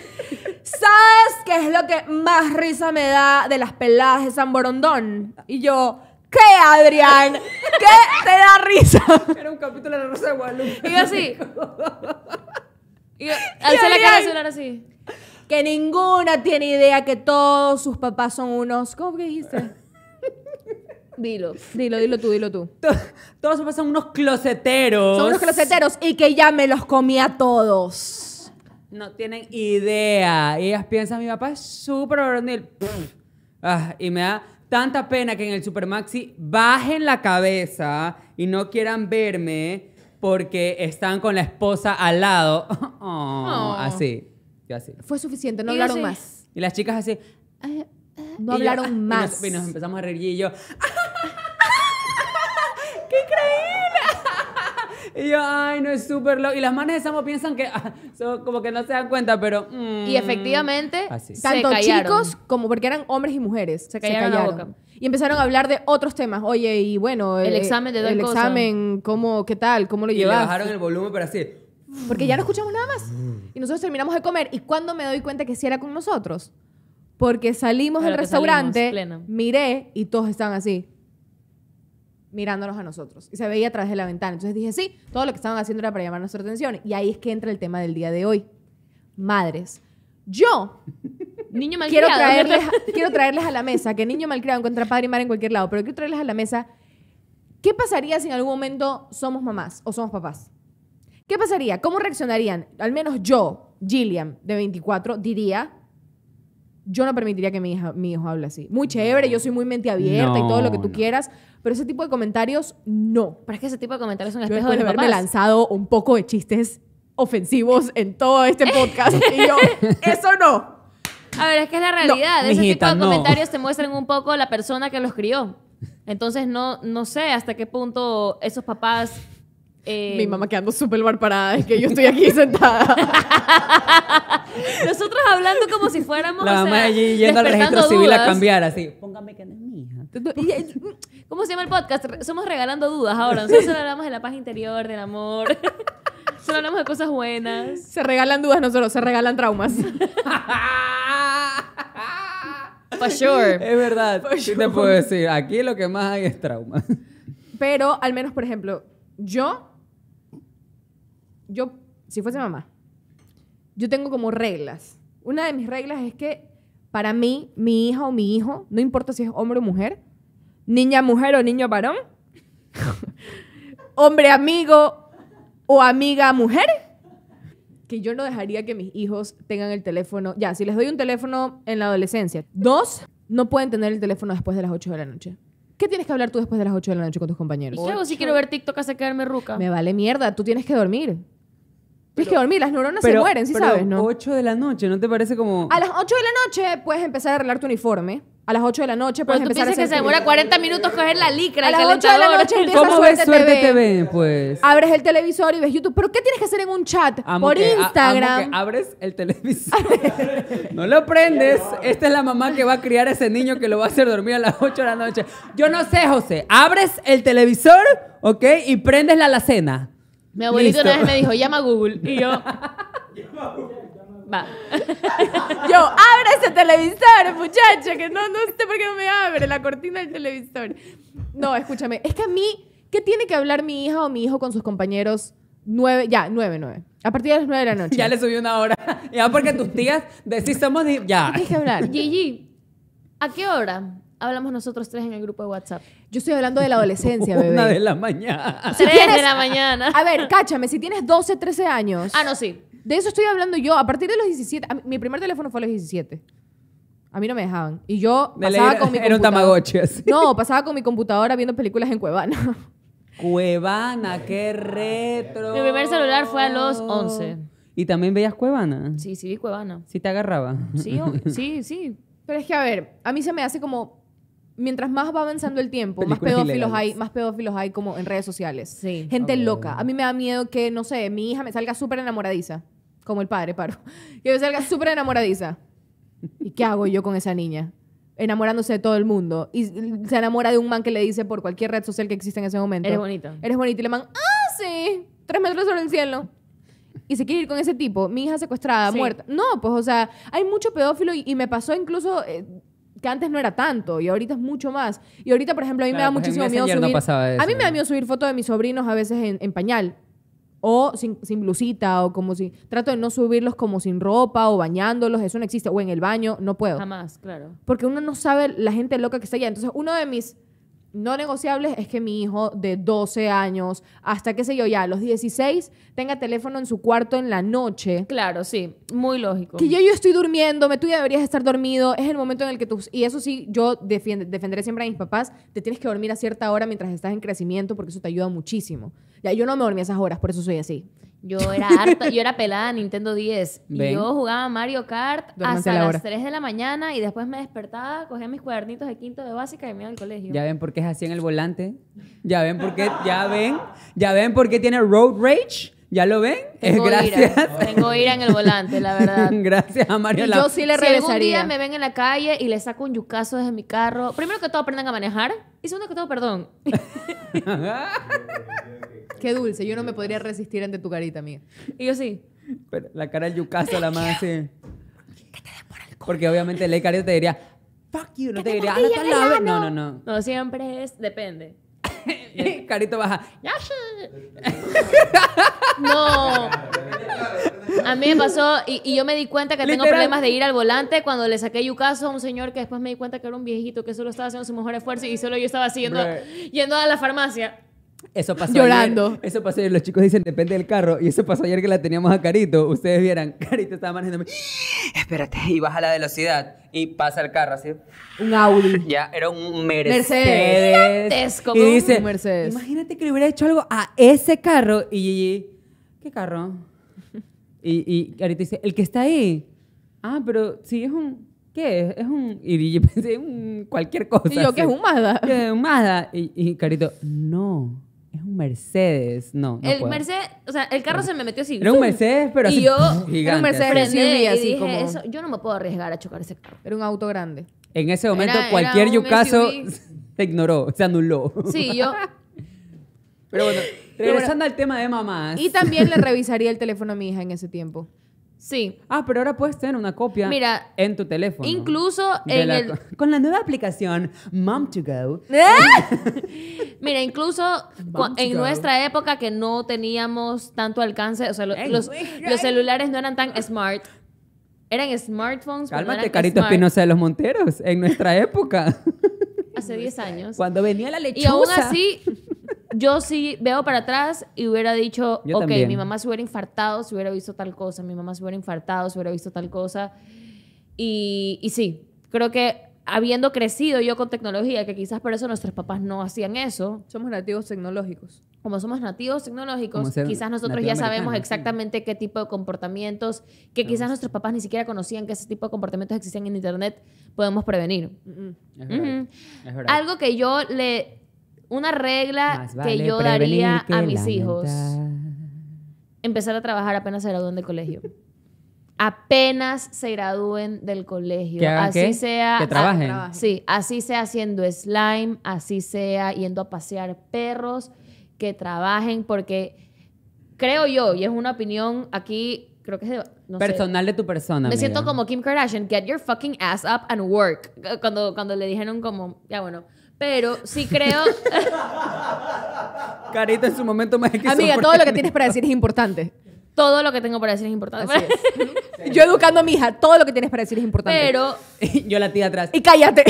¿Sabes qué es lo que más risa me da de las peladas de San Borondón? Y yo. ¿Qué, Adrián? ¿Qué te da risa? Era un capítulo de la Rosa de Guadalupe. Y yo así. Y la cara así. Que ninguna tiene idea que todos sus papás son unos. ¿Cómo que dijiste? Dilo, dilo, dilo tú, dilo tú. Todos sus son unos closeteros. Son unos closeteros y que ya me los comí a todos. No tienen idea. ellas piensan, mi papá es súper varonil. Ah, y me da tanta pena que en el Supermaxi bajen la cabeza y no quieran verme porque están con la esposa al lado. Oh, oh. Así. así. Fue suficiente, no hablaron más. Y las chicas así. Eh, eh, no hablaron más. Y nos, empezamos a reír y yo. Y yo, ay, no es súper loco. Y las manes de Samo piensan que, ah, como que no se dan cuenta, pero. Mm, y efectivamente, tanto chicos como porque eran hombres y mujeres. Se callaron, Y empezaron a hablar de otros temas. Oye, y bueno. El eh, examen de El examen, ¿cómo, ¿qué tal? ¿Cómo lo llevas? Y bajaron el volumen, pero así. Porque ya no escuchamos nada más. Y nosotros terminamos de comer. ¿Y cuándo me doy cuenta que sí era con nosotros? Porque salimos del restaurante, miré y todos estaban así mirándonos a nosotros y se veía a través de la ventana. Entonces dije, sí, todo lo que estaban haciendo era para llamar nuestra atención. Y ahí es que entra el tema del día de hoy. Madres. Yo niño quiero, traerles, quiero traerles a la mesa, que niño malcriado encuentra padre y madre en cualquier lado, pero quiero traerles a la mesa, ¿qué pasaría si en algún momento somos mamás o somos papás? ¿Qué pasaría? ¿Cómo reaccionarían? Al menos yo, Gillian, de 24, diría, yo no permitiría que mi, hija, mi hijo hable así. Muy chévere, yo soy muy mente abierta y todo lo que tú quieras, pero ese tipo de comentarios, no. Pero es que ese tipo de comentarios son espejo de, haberme lanzado un poco de chistes ofensivos en todo este podcast y yo, eso no. A ver, es que es la realidad. ese tipo de comentarios te muestran un poco la persona que los crió. Entonces, no, no sé hasta qué punto esos papás mi em, mamá quedando súper mal parada, que yo estoy aquí sentada. Nosotros hablando como si fuéramos. La mamá allí yendo al registro civil a cambiar, así. Póngame que no es mi hija. Mm, ¿Cómo se llama el podcast? Somos regalando dudas ahora. Nosotros solo hablamos de la paz interior, del amor. Solo hablamos de cosas buenas. Se regalan dudas nosotros, se regalan traumas. For sure. Es verdad. Sure. Sí te puedo decir, aquí lo que más hay es trauma. Pero al menos, por ejemplo, yo yo, si fuese mamá, yo tengo como reglas. Una de mis reglas es que para mí, mi hija o mi hijo, no importa si es hombre o mujer, niña mujer o niño varón, hombre amigo o amiga mujer, que yo no dejaría que mis hijos tengan el teléfono. Ya, si les doy un teléfono en la adolescencia. Dos, no pueden tener el teléfono después de las 8 de la noche. ¿Qué tienes que hablar tú después de las 8 de la noche con tus compañeros? ¿Y qué si quiero ver TikTok hasta quedarme ruca? Me vale mierda, tú tienes que dormir. Tienes que dormir, las neuronas se mueren, sí pero a las 8 de la noche, ¿no te parece como.? A las 8 de la noche puedes empezar a arreglar tu uniforme. A las 8 de la noche puedes pero tú empezar piensas que se demora 40 minutos coger la licra, a las 8 de la noche empiezas ¿Cómo ves Suerte TV? pues? Abres el televisor y ves YouTube. ¿Pero qué tienes que hacer en un chat? Por Instagram. abres el televisor. no lo prendes. Esta es la mamá que va a criar a ese niño que lo va a hacer dormir a las 8 de la noche. Yo no sé, José. Abres el televisor, ¿ok? Y prendes la alacena. Mi abuelito una vez me dijo, llama a Google. Y yo. Va. Yo, abre ese televisor, muchacho, que no, no sé por no me abre la cortina del televisor. No, escúchame, es que a mí, ¿qué tiene que hablar mi hija o mi hijo con sus compañeros? Nueve, ya, nueve, nueve. A partir de las nueve de la noche. Ya le subí una hora. Ya porque tus tías decís somos... Ya. ¿Qué hablar? Gigi, ¿a qué hora? hablamos nosotros tres en el grupo de WhatsApp? Yo estoy hablando de la adolescencia, bebé. Una de la mañana. de la mañana. A ver, cáchame, si tienes 12, 13 años. Ah, no, sí. De eso estoy hablando yo. A partir de los 17, mi primer teléfono fue a los 17. A mí no me dejaban. Y yo pasaba con mi computadora. Era un tamagotchi, No, pasaba con mi computadora viendo películas en Cuevana. Cuevana, qué retro. Mi primer celular fue a los 11. ¿Y también veías Cuevana? Sí, sí, vi Cuevana. ¿Sí te agarraba? Sí, sí, sí. Pero es que, a ver, a mí se me hace como mientras más va avanzando el tiempo, más pedófilos hay, más pedófilos hay como en redes sociales. Gente oh. loca. A mí me da miedo que, no sé, mi hija me salga súper enamoradiza. Como el padre, paro. Que me salga súper enamoradiza. ¿Y qué hago yo con esa niña? Enamorándose de todo el mundo. Y se enamora de un man que le dice por cualquier red social que existe en ese momento. Eres bonito. Eres bonito. Y le man, ¡ah, sí! Tres metros sobre el cielo y se quiere ir con ese tipo, mi hija secuestrada, muerta. No, pues, o sea, hay mucho pedófilo y, me pasó incluso eh, antes no era tanto y ahorita es mucho más. Y ahorita, por ejemplo, a mí me da pues, muchísimo miedo subir. a mí me da miedo subir fotos de mis sobrinos a veces en, pañal o sin, sin, blusita o como si trato de no subirlos como sin ropa o bañándolos, eso no existe o en el baño, no puedo. Jamás, claro. Porque uno no sabe la gente loca que está allá. Entonces, uno de mis no negociables es que mi hijo de 12 años hasta que sé yo ya a los 16 tenga teléfono en su cuarto en la noche. Claro, sí, muy lógico. Que yo yo estoy durmiéndome, tú ya deberías estar dormido, es el momento en el que tú y eso sí yo defenderé siempre a mis papás, te tienes que dormir a cierta hora mientras estás en crecimiento porque eso te ayuda muchísimo. Ya yo no me dormí a esas horas, por eso soy así. Yo era harta, yo era pelada Nintendo 10. Y yo jugaba Mario Kart hasta las 3 de la mañana y después me despertaba, cogía mis cuadernitos de quinto de básica y me iba al colegio. Ya ven por qué es así en el volante. Ya ven por qué, ya ven, ya ven por qué tiene road rage. ¿Ya lo ven? Tengo gracias. Ira. Tengo ira en el volante, la verdad. gracias a Mario. Yo sí le regresaría. Si algún día me ven en la calle y le saco un yucazo desde mi carro, primero que todo aprendan a manejar y segundo que todo, perdón. Qué dulce, yo no me podría resistir ante tu carita, mía Y yo sí. Pero la cara del yucaso la más así. Porque obviamente el carita te diría, fuck you, no te, diría, no te No, no, no. No, siempre es, depende. Carito baja. no. A mí me pasó, y, yo me di cuenta que tengo problemas de ir al volante cuando le saqué yucaso a un señor que después me di cuenta que era un viejito que solo estaba haciendo su mejor esfuerzo y solo yo estaba yendo a la farmacia. Eso pasó Llorando. Eso pasó ayer. Los chicos dicen, depende del carro. Y eso pasó ayer que la teníamos a Carito. Ustedes vieran, Carito estaba manejando. Espérate, y baja la velocidad. Y pasa el carro así. Un Audi. Ya, era un Mercedes. Mercedes. y dice, imagínate que le hubiera hecho algo a ese carro. Y ¿qué carro? Y, y Carito dice, el que está ahí. Ah, pero sí, es un... ¿qué es? un. Y yo pensé, cualquier cosa. Y yo, que es un Que es un y Carito, no es un Mercedes. No, El Mercedes, o sea, el carro se me metió así. Era un Mercedes, pero Y yo, un Mercedes yo no me puedo arriesgar a chocar ese carro. Era un auto grande. En ese momento, cualquier yucaso se ignoró, se anuló. Sí, yo... Pero bueno, regresando al tema de mamás. Y también le revisaría el teléfono a mi hija en ese tiempo. Sí. Ah, pero ahora puedes tener una copia en tu teléfono. Incluso en el... Con la nueva aplicación mom to go ¿Eh? Mira, incluso en nuestra época que no teníamos tanto alcance, o sea, los, celulares no eran tan smart. Eran smartphones. Cálmate, Carito Espinosa de los Monteros, en nuestra época. Hace 10 años. Cuando venía la lechuza. Y aún así yo sí veo para atrás y hubiera dicho, ok, mi mamá se hubiera infartado si hubiera visto tal cosa, mi mamá se hubiera infartado si hubiera visto tal cosa. Y, sí, creo que habiendo crecido yo con tecnología, que quizás por eso nuestros papás no hacían eso. Somos nativos tecnológicos. Como somos nativos tecnológicos, quizás nosotros ya sabemos exactamente qué tipo de comportamientos, que quizás nuestros papás ni siquiera conocían que ese tipo de comportamientos existían en Internet, podemos prevenir. Algo que yo le una regla que yo daría a mis hijos. Empezar a trabajar apenas se gradúen del colegio. apenas se gradúen del colegio. ¿Que así sea. trabajen. sí, así sea haciendo slime, así sea yendo a pasear perros, que trabajen, porque creo yo, y es una opinión aquí, creo que es de, personal de tu persona. Me siento como Kim Kardashian, get your fucking ass up and work. Cuando, cuando le dijeron como, ya bueno, pero sí creo. Carita en su momento más Amiga, todo lo que tienes para decir es importante. Todo lo que tengo para decir es importante. Yo educando a mi hija, todo lo que tienes para decir es importante. Pero. Yo la tía atrás. Y cállate.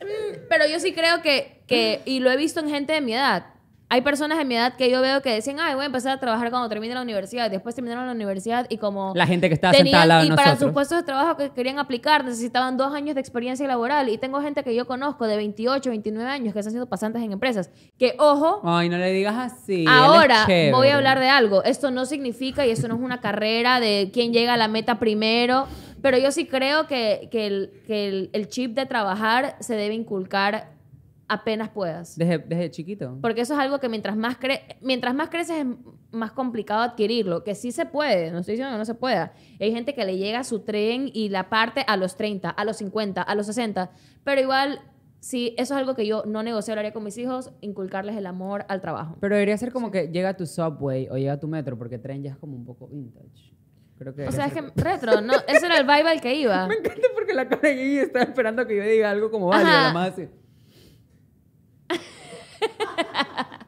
Mm, pero yo sí creo que. Y lo he visto en gente de mi edad hay personas de mi edad que yo veo que dicen, ay, voy a empezar a trabajar cuando termine la universidad. Después terminaron la universidad y como... La gente que está sentada al lado Y para sus puestos de trabajo que querían aplicar necesitaban dos años de experiencia laboral. Y tengo gente que yo conozco de 28, 29 años que están siendo pasantes en empresas. Que, ojo... Ay, no le digas así. Ahora voy a hablar de algo. Esto no significa y esto no es una carrera de quién llega a la meta primero. Pero yo sí creo que, el chip de trabajar se debe inculcar apenas puedas. Desde, desde chiquito. Porque eso es algo que mientras más, cre mientras más creces es más complicado adquirirlo, que sí se puede, no estoy diciendo que no se pueda. Hay gente que le llega su tren y la parte a los 30, a los 50, a los 60, pero igual sí, eso es algo que yo no negociaría con mis hijos, inculcarles el amor al trabajo. Pero debería ser como que llega tu subway o llega tu metro, porque tren ya es como un poco vintage. Creo que o sea, es que retro, ¿no? Ese era el vibe al que iba. Me encanta porque la cara de estaba esperando que yo diga algo como, vale, nada más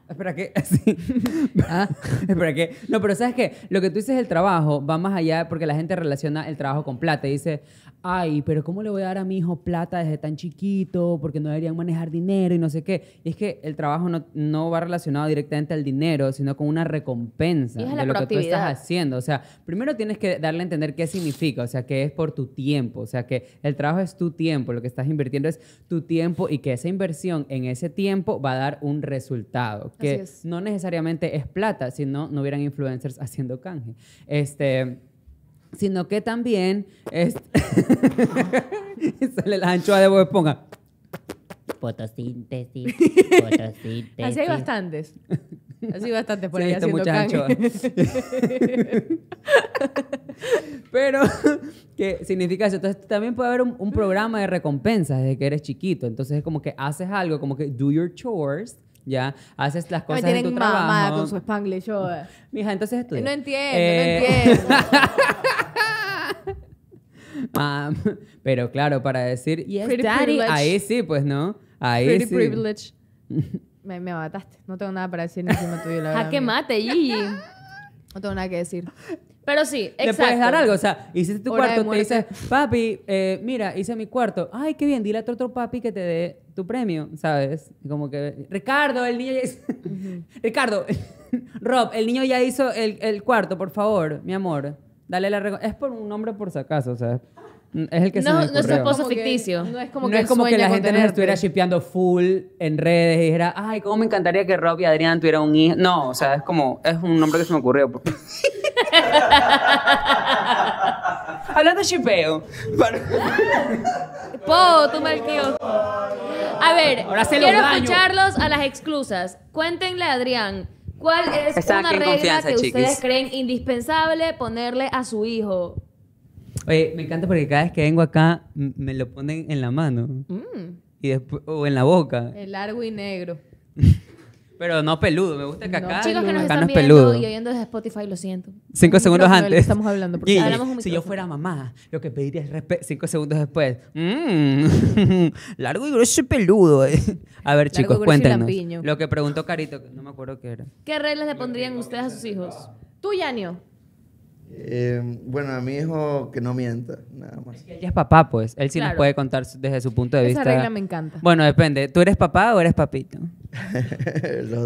Espera que. Ah, espera que. No, pero ¿sabes qué? Lo que tú dices del trabajo va más allá porque la gente relaciona el trabajo con plata y dice, ay, pero ¿cómo le voy a dar a mi hijo plata desde tan chiquito? Porque no deberían manejar dinero y no sé qué. es que el trabajo no, no va relacionado directamente al dinero, sino con una recompensa de lo que tú estás haciendo. O sea, primero tienes que darle a entender qué significa, o sea, que es por tu tiempo, o sea, que el trabajo es tu tiempo, lo que estás invirtiendo es tu tiempo y que esa inversión en ese tiempo va a dar un resultado, que no necesariamente es plata, si no, no hubieran influencers haciendo canje. Este sino que también es... sale la anchoa de Bob Esponja. Fotosíntesis, fotosíntesis. Así hay bastantes. Así bastantes por ahí haciendo Pero ¿qué significa eso. Entonces también puede haber un programa de recompensas desde que eres chiquito. Entonces es como que haces algo, como que do your chores ya haces las cosas me en tu trabajo. mamada con su spanglish. Yo. Mija, entonces estudia. No entiendo, no eh, entiendo. pero claro, para decir, yes, Pretty daddy, ahí sí, pues, ¿no? Ahí sí. privilege. me, me mataste. No tengo nada para decir encima tuyo, la verdad. Jaque mate, Gigi. No tengo nada que decir. Pero sí, exacto. Le puedes dar algo. O sea, hiciste tu cuarto, te dices, papi, eh, mira, hice mi cuarto. Ay, qué bien, dile a tu otro papi que te dé tu premio, ¿sabes? Como que, Ricardo, el niño ya hizo... Ricardo, Rob, el niño ya hizo el, cuarto, por favor, mi amor. Dale la... Es por un nombre por si acaso, ¿sabes? Es el que se no, no nuestro esposo ficticio. no es como que, la gente estuviera shipeando full en redes y dijera, ay, cómo me encantaría que Rob y Adrián tuvieran un hijo. No, o sea, es como, es un nombre que se me ocurrió. Pues. Hablando de shipeo. po, tú mal tío. A ver, quiero escucharlos a las exclusas. Cuéntenle a Adrián. ¿Cuál es una regla que ustedes creen indispensable ponerle a su hijo? Oye, me encanta porque cada vez que vengo acá me lo ponen en la mano. Mm. Y después, o en la boca. El largo y negro. Pero no peludo, me gusta que acá. No. Chicos que nos están es viendo peludo. y oyendo desde Spotify, lo siento. Cinco segundos antes. Estamos hablando. si yo fuera mamá, lo que pediría es respeto. Cinco segundos después. Mm. largo y grueso y peludo. A ver, chicos, cuéntenos. Lo que preguntó Carito, no me acuerdo qué era. ¿Qué reglas le pondrían ustedes a sus hijos? Tú, y año. Eh, bueno, a mi hijo que no mienta, nada más. Es ya es papá, pues. Él sí nos puede contar desde su punto de vista. Esa regla me encanta. Bueno, depende. ¿Tú eres papá o eres papito? papachito.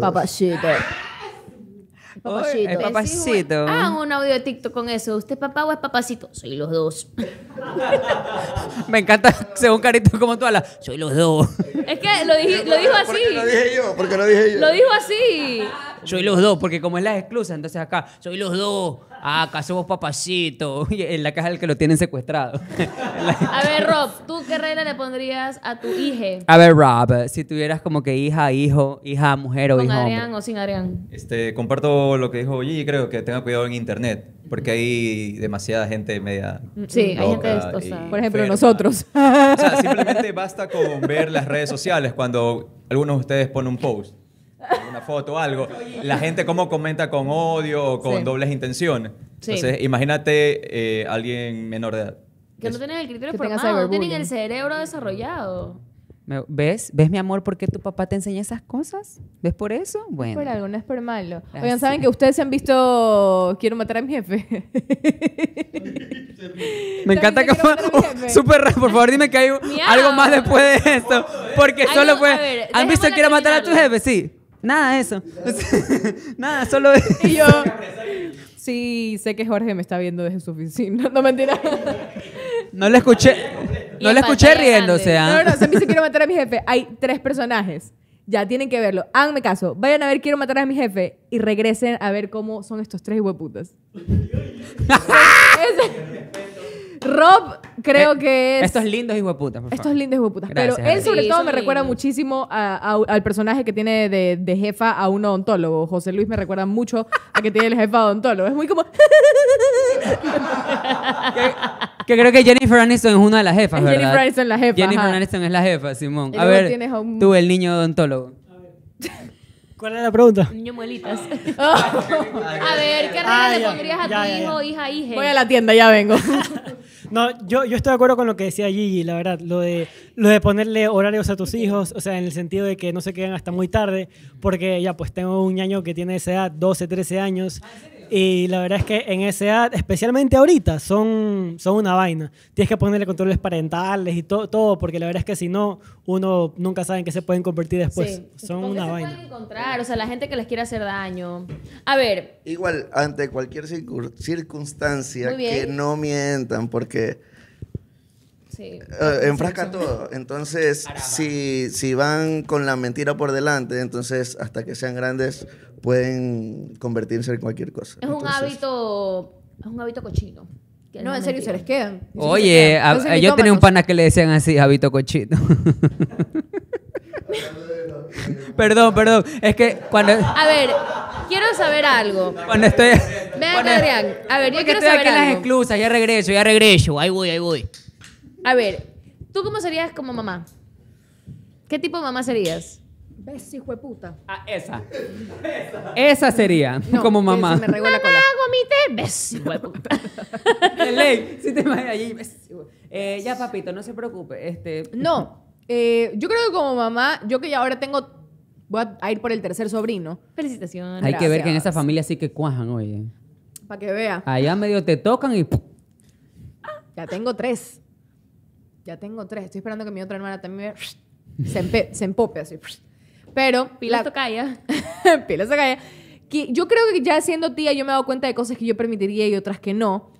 Papacito. es papacito. Ah, un audio de TikTok con eso. ¿Usted es papá o es papacito? Soy los dos. Me encanta, según Carito, como tú hablas. Soy los dos. Es que lo, dije, lo dijo así. lo dije yo? porque lo dije yo? Lo dijo así soy los dos, porque como es la exclusa, entonces acá, soy los dos, acá somos papacito, en la casa del que lo tienen secuestrado. a ver, Rob, ¿tú qué regla le pondrías a tu hija? A ver, Rob, si tuvieras como que hija, hijo, hija, mujer o hijo. ¿Con Adrián o sin Adrián? Este, comparto lo que dijo Gigi, creo que tenga cuidado en internet, porque hay demasiada gente media. Mm, sí, hay gente estos. Por ejemplo, nosotros. O sea, simplemente basta con ver las redes sociales cuando algunos de ustedes ponen un post una foto o algo, la gente cómo comenta con odio o con dobles intenciones. Entonces, imagínate eh, alguien menor de edad. Que no tienen el criterio formado, no tienen el cerebro desarrollado. ¿Ves? ¿Ves, mi amor, por qué tu papá te enseña esas cosas? ¿Ves por eso? Bueno. Por algo, no es por malo. Oigan, ¿saben que ustedes se han visto Quiero matar a mi jefe? Me encanta super por favor, dime que hay algo más después de esto. Porque solo fue... ¿Han visto Quiero matar a tu jefe? Sí. Nada eso. Nada, solo Y yo, sí, sé que Jorge me está viendo desde su oficina. No, mentira. No le escuché, no le escuché riéndose. sea. No, no, se me quiero matar a mi jefe. Hay tres personajes. Ya tienen que verlo. Háganme caso. Vayan a ver Quiero matar a mi jefe y regresen a ver cómo son estos tres hueputas. Rob creo eh, que es... Estos lindos y guaputas Estos lindos putas Pero él sobre todo me recuerda muchísimo a, al personaje que tiene de, jefa a un odontólogo. José Luis me recuerda mucho a que tiene el jefa odontólogo. Es muy como... que, creo que Jennifer Aniston es una de las jefas, ¿verdad? Jennifer Aniston es la jefa. Jennifer Aniston es la jefa, Simón. a ver, tú, el niño odontólogo. A ver. ¿Cuál era la pregunta? Niño muelitas. Oh. a ver, ¿qué regalo le pondrías a tu hijo, hija, hija? Voy a la tienda, ya vengo. No, yo, yo estoy de acuerdo con lo que decía Gigi, la verdad, lo de, lo de ponerle horarios a tus hijos, o sea, en el sentido de que no se queden hasta muy tarde, porque ya pues tengo un año que tiene esa edad, 12, 13 años, y la verdad es que en esa edad, especialmente ahorita, son, son una vaina. Tienes que ponerle controles parentales y todo, porque la verdad es que si no, uno nunca sabe en qué se pueden convertir después. Son una vaina. Pueden encontrar, o sea, la gente que les quiere hacer daño. A ver. Igual, ante cualquier circunstancia, que no mientan, porque eh, enfrasca todo. Entonces, si, si van con la mentira por delante, entonces hasta que sean grandes pueden convertirse en cualquier cosa. Es un hábito, es un hábito cochino. No, en serio, se les quedan. Oye, yo tenía un pana que le decían así, hábito cochino. perdón, perdón. Es que cuando. A ver, quiero saber algo. Cuando estoy. ven Adrián. A ver, yo quiero saber aquí las esclusas ya regreso, ya regreso. Ahí voy, ahí voy. A ver, ¿tú cómo serías como mamá? ¿Qué tipo de mamá serías? ¿Ves, hijo Ah, esa. Esa sería, como mamá. se me la gomite! ¡Ves, hijo de puta! ley, si te imaginas allí. Eh, ya, papito, no se preocupe. Este, No, eh, yo creo que como mamá, yo que ya ahora tengo, voy a- ir por el tercer sobrino, Felicitaciones. hay que ver que en esa familia sí que cuajan, oye. para que vea. Allá medio te tocan y... Ya tengo tres ya tengo tres, estoy esperando que mi otra hermana también se, se, empope así. Pero... Pila se calla. Pila calla. yo creo que ya siendo tía yo me he dado cuenta de cosas que yo permitiría y otras que no.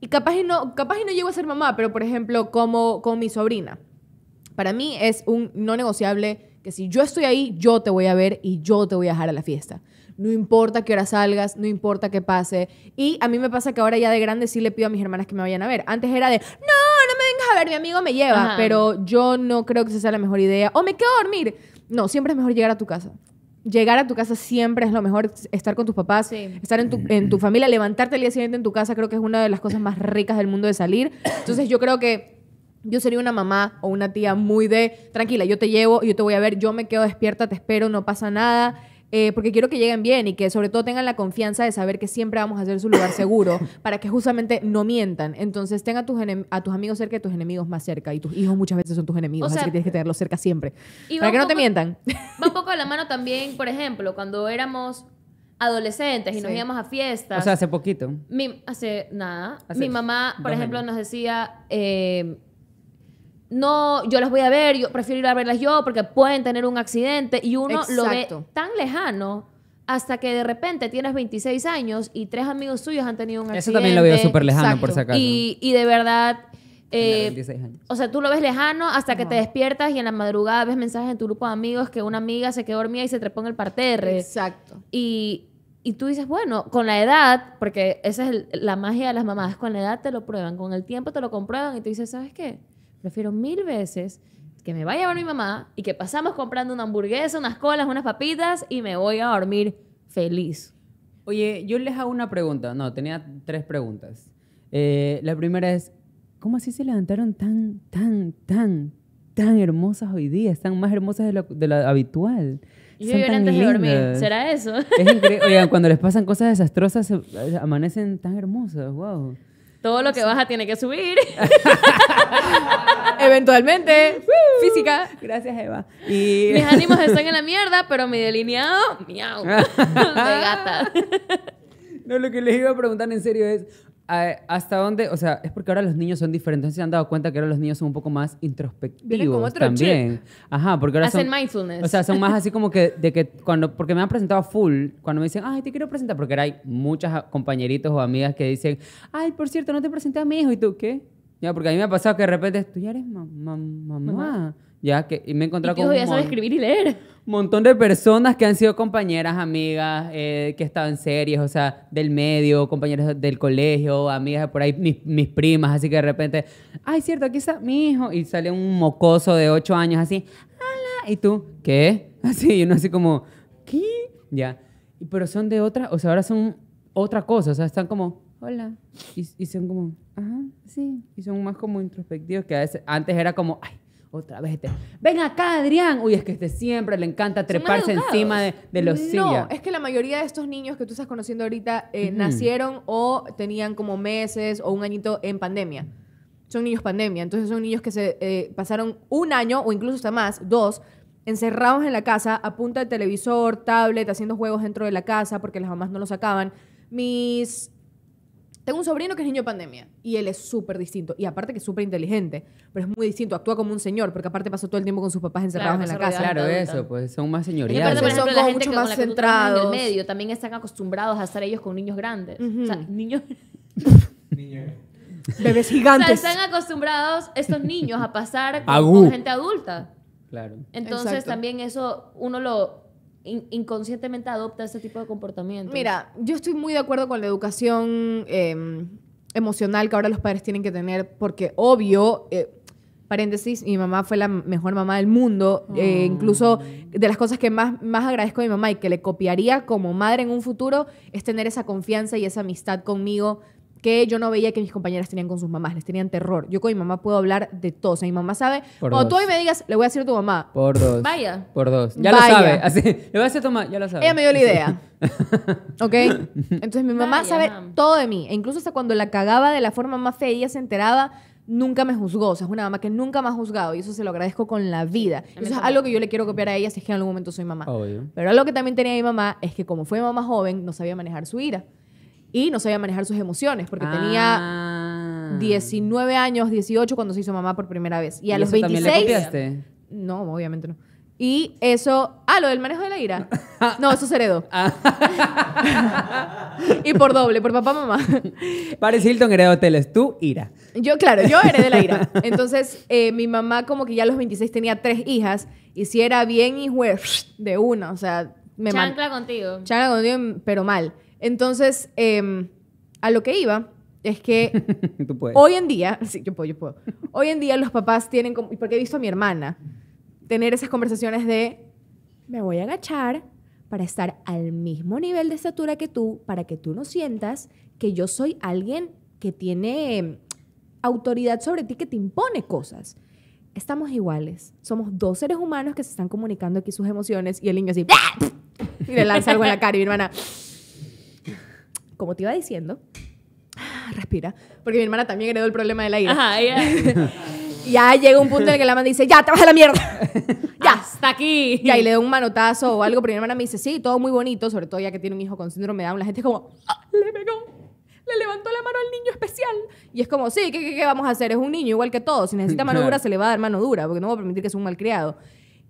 Y capaz y no, capaz y no llego a ser mamá, pero por ejemplo, como con mi sobrina. Para mí es un no negociable que si yo estoy ahí, yo te voy a ver y yo te voy a dejar a la fiesta. No importa qué hora salgas, no importa qué pase. Y a mí me pasa que ahora ya de grande sí le pido a mis hermanas que me vayan a ver. Antes era de, no, a ver, mi amigo me lleva, pero yo no creo que esa sea la mejor idea. O me quedo a dormir. No, siempre es mejor llegar a tu casa. Llegar a tu casa siempre es lo mejor, estar con tus papás, estar en tu, en tu familia, levantarte el día siguiente en tu casa, creo que es una de las cosas más ricas del mundo de salir. Entonces yo creo que yo sería una mamá o una tía muy de, tranquila, yo te llevo, yo te voy a ver, yo me quedo despierta, te espero, no pasa nada. Eh, porque quiero que lleguen bien y que sobre todo tengan la confianza de saber que siempre vamos a hacer su lugar seguro para que justamente no mientan. Entonces, tenga a tus, amigos cerca y tus enemigos más cerca. Y tus hijos muchas veces son tus enemigos, así que tienes que tenerlos cerca siempre. para que no te mientan. Va un poco de la mano también, por ejemplo, cuando éramos adolescentes y nos íbamos a fiestas. O sea, hace poquito. Mi, hace nada. mi mamá, por ejemplo, nos decía... Eh, no, yo las voy a ver, yo prefiero ir a verlas yo porque pueden tener un accidente y uno lo ve tan lejano hasta que de repente tienes 26 años y tres amigos tuyos han tenido un accidente. Eso también lo veo súper lejano, por si acaso. Y, de verdad... Eh, o sea, tú lo ves lejano hasta que te despiertas y en la madrugada ves mensajes en tu grupo de amigos que una amiga se quedó dormida y se trepó en el parterre. Exacto. Y, tú dices, bueno, con la edad, porque esa es la magia de las mamás, con la edad te lo prueban, con el tiempo te lo comprueban y tú dices, ¿sabes qué? Prefiero mil veces que me vaya a ver mi mamá y que pasamos comprando una hamburguesa, unas colas, unas papitas y me voy a dormir feliz. Oye, yo les hago una pregunta. No, tenía tres preguntas. Eh, la primera es, ¿cómo así se levantaron tan, tan, tan, tan hermosas hoy día? Están más hermosas de lo, de lo habitual. Yo antes de dormir. ¿Será eso? Es Oigan, cuando les pasan cosas desastrosas, eh, amanecen tan hermosas. Wow. Todo lo que baja tiene que subir. Eventualmente. Física. Gracias, Eva. Y... Mis ánimos están en la mierda, pero mi delineado, miau. de gata. No, lo que les iba a preguntar en serio es, hasta dónde, o sea, es porque ahora los niños son diferentes. Se han dado cuenta que ahora los niños son un poco más introspectivos también. Ajá, porque ahora hacen son, mindfulness. O sea, son más así como que de que cuando porque me han presentado full, cuando me dicen, "Ay, te quiero presentar", porque ahora hay muchas compañeritos o amigas que dicen, "Ay, por cierto, no te presenté a mi hijo." ¿Y tú qué? Ya, porque a mí me ha pasado que de repente tú ya eres mamá. Ya que y me he encontrado con. escribir y leer. Un montón de personas que han sido compañeras, amigas, eh, que estaban en series, o sea, del medio, compañeras del colegio, amigas por ahí, mis, mis, primas, así que de repente, ay, cierto, aquí está mi hijo, y sale un mocoso de ocho años así, hola, y tú, ¿qué? Así, y uno así como, ¿qué? Ya. Pero son de otra, o sea, ahora son otra cosa, o sea, están como, hola, y, y son como, ajá, sí, y son más como introspectivos, que antes era como, ay, otra vez este. Ven acá, Adrián. Uy, es que este siempre le encanta treparse encima de, los sillas. No, es que la mayoría de estos niños que tú estás conociendo ahorita eh, nacieron o tenían como meses o un añito en pandemia. Son niños pandemia. Entonces son niños que se eh, pasaron un año o incluso hasta más, dos, encerrados en la casa a punta de televisor, tablet, haciendo juegos dentro de la casa porque las mamás no los sacaban. Mis tengo un sobrino que es niño pandemia y él es súper distinto. Y aparte que es súper inteligente, pero es muy distinto. Actúa como un señor, porque aparte pasó todo el tiempo con sus papás encerrados en la casa. Claro, eso, pues son más señoriales. Pero son la gente mucho más centrados. En el medio también están acostumbrados a estar ellos con niños grandes. O sea, niños. niños. Bebés gigantes. O sea, están acostumbrados estos niños a pasar con, gente adulta. Claro. Entonces también eso uno lo inconscientemente adopta ese tipo de comportamiento. Mira, yo estoy muy de acuerdo con la educación em, emocional que ahora los padres tienen que tener, porque obvio... Eh, paréntesis, mi mamá fue la mejor mamá del mundo, eh, ah. incluso de las cosas que más, más agradezco a mi mamá y que le copiaría como madre en un futuro es tener esa confianza y esa amistad conmigo que yo no veía que mis compañeras tenían con sus mamás, les tenían terror. Yo con mi mamá puedo hablar de todo. O sea, mi mamá sabe. Por cuando tú hoy me digas, le voy a decir a tu mamá. Por dos. Vaya. Por dos. Ya lo sabe. Así, le voy a decir a tu mamá, ya lo sabe. Ella me dio la idea. ¿Ok? Entonces mi mamá sabe todo de mí. E incluso hasta cuando la cagaba de la forma más fea, ella se enteraba nunca me juzgó. O sea, es una mamá que nunca me ha juzgado y eso se lo agradezco con la vida. Eso es algo que yo le quiero copiar a ella si es que en algún momento soy mamá. Pero algo que también tenía mi mamá es que como fue mamá joven, no sabía manejar su ira y no sabía manejar sus emociones porque tenía 19 ah. años, 18 cuando se hizo mamá por primera vez. Y a los 26 le No, obviamente no. Y eso, ah, lo del manejo de la ira. No, eso se heredó. Ah. y por doble, por papá, mamá. Paris Hilton heredó hoteles, tú ira. Yo, claro, yo heredé la ira. Entonces, eh, mi mamá como que ya a los 26 tenía tres hijas y si era bien hijo de una, o sea, me Chancla contigo. Chancla contigo, pero mal. Entonces, em, a lo que iba es que hoy en día, sí, yo puedo, yo puedo. Hoy en día los papás tienen, porque he visto a mi hermana tener esas conversaciones de, me voy a agachar para estar al mismo nivel de estatura que tú, para que tú no sientas que yo soy alguien que tiene em, autoridad sobre ti, que te impone cosas. Estamos iguales. Somos dos seres humanos que se están comunicando aquí sus emociones y el niño así, y le lanza algo en la cara y mi hermana como te iba diciendo, ah, respira, porque mi hermana también heredó el problema de la ira. Y ya llega un punto en el que la mamá dice, ya, te vas a la mierda. ya. está aquí. Y ahí le doy un manotazo o algo, pero mi hermana me dice, sí, todo muy bonito, sobre todo ya que tiene un hijo con síndrome de Down, la gente es como, ah, le pegó. Le levantó la mano al niño especial. Y es como, sí, ¿qué, qué, qué vamos a hacer? Es un niño igual que todos. Si necesita mano dura, se le va a dar mano dura, porque no voy a permitir que sea un malcriado.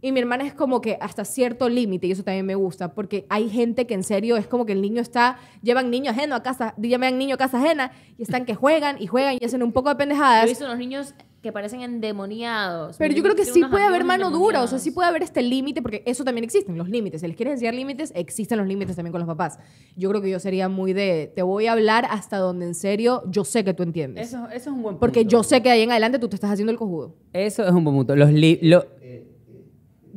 Y mi hermana es como que hasta cierto límite, y eso también me gusta, porque hay gente que en serio es como que el niño está, llevan niño ajeno a casa, llevan niño a casa ajena, y están que juegan y juegan y hacen un poco de pendejadas. Yo he visto unos niños que parecen endemoniados. Pero yo creo que sí puede haber mano dura, o sea, sí puede haber este límite, porque eso también existen, los límites. Si les quieres enseñar límites, existen los límites también con los papás. Yo creo que yo sería muy de, te voy a hablar hasta donde en serio yo sé que tú entiendes. Eso, es un buen punto. Porque yo sé que ahí en adelante tú te estás haciendo el cojudo. Eso es un buen punto. Los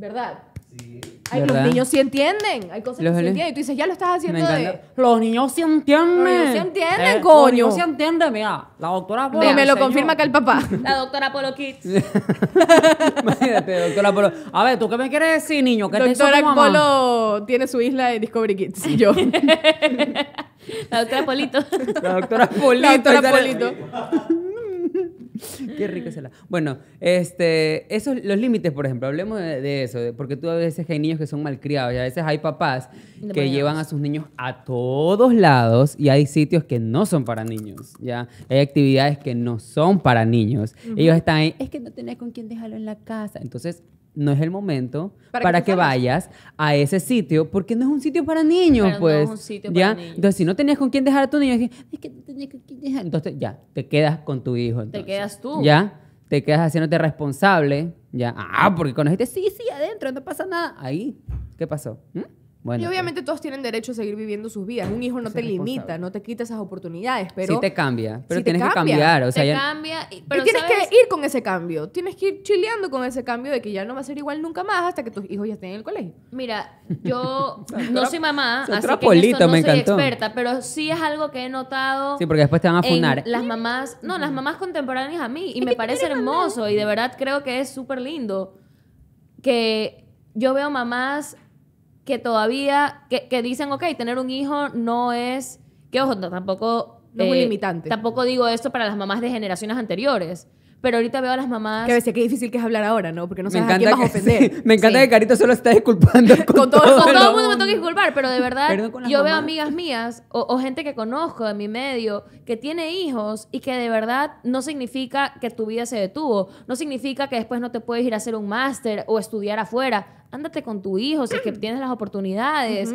¿verdad? Sí. Ay, los niños sí entienden. Hay cosas que sí entienden. Y tú dices, ya lo estás haciendo de. Los niños sí entienden. Los niños sí entienden, eh, coño. Los niños sí entienden, mira. La doctora Polo. Y me lo confirma que el papá. La doctora Polo Kids. Imagínate, doctora Polo. A ver, ¿tú qué me quieres decir, niño? ¿Qué doctora Polo tiene su isla de Discovery Kids. yo. La doctora Polito. La doctora Polito. La doctora Polito. Qué rico es el Bueno, este, esos, los límites, por ejemplo, hablemos de, eso, porque tú a veces hay niños que son malcriados y a veces hay papás que llevan a sus niños a todos lados y hay sitios que no son para niños, ¿ya? Hay actividades que no son para niños. Ellos están ahí, es que no tenés con quién dejarlo en la casa. Entonces, no es el momento para, que, vayas a ese sitio, porque no es un sitio para niños, pues. ¿ya? Para Entonces, si no tenías con quién dejar a tu niño, es que tenía con dejar. Entonces, ya, te quedas con tu hijo. te quedas tú. Ya, te quedas haciéndote responsable. Ya, ah, porque conociste, sí, sí, adentro, no pasa nada. Ahí, ¿qué pasó? ¿Mm? y eh. obviamente todos tienen derecho a seguir viviendo sus vidas. Un hijo no te limita, no te quita esas oportunidades, pero... Sí te cambia, pero tienes que cambiar. O sea, pero tienes que ir con ese cambio. Tienes que ir chileando con ese cambio de que ya no va a ser igual nunca más hasta que tus hijos ya estén en el colegio. Mira, yo no soy mamá, así que no soy experta, pero sí es algo que he notado... Sí, porque después te van a funar. Las mamás, no, las mamás contemporáneas a mí, y me parece hermoso, y de verdad creo que es súper lindo que yo veo mamás que todavía, que, que dicen, ok, tener un hijo no es, que ojo, tampoco... No es muy eh, limitante. Tampoco digo esto para las mamás de generaciones anteriores. Pero ahorita veo a las mamás. Que a veces qué difícil que es hablar ahora, ¿no? Porque no sabes a quién ofender. Me encanta que Carito solo está disculpando. Con, todo, con todo el mundo me tengo que disculpar, pero de verdad, yo veo amigas mías o, gente que conozco de mi medio que tiene hijos y que de verdad no significa que tu vida se detuvo. No significa que después no te puedes ir a hacer un máster o estudiar afuera ándate con tu hijo si es que tienes las oportunidades.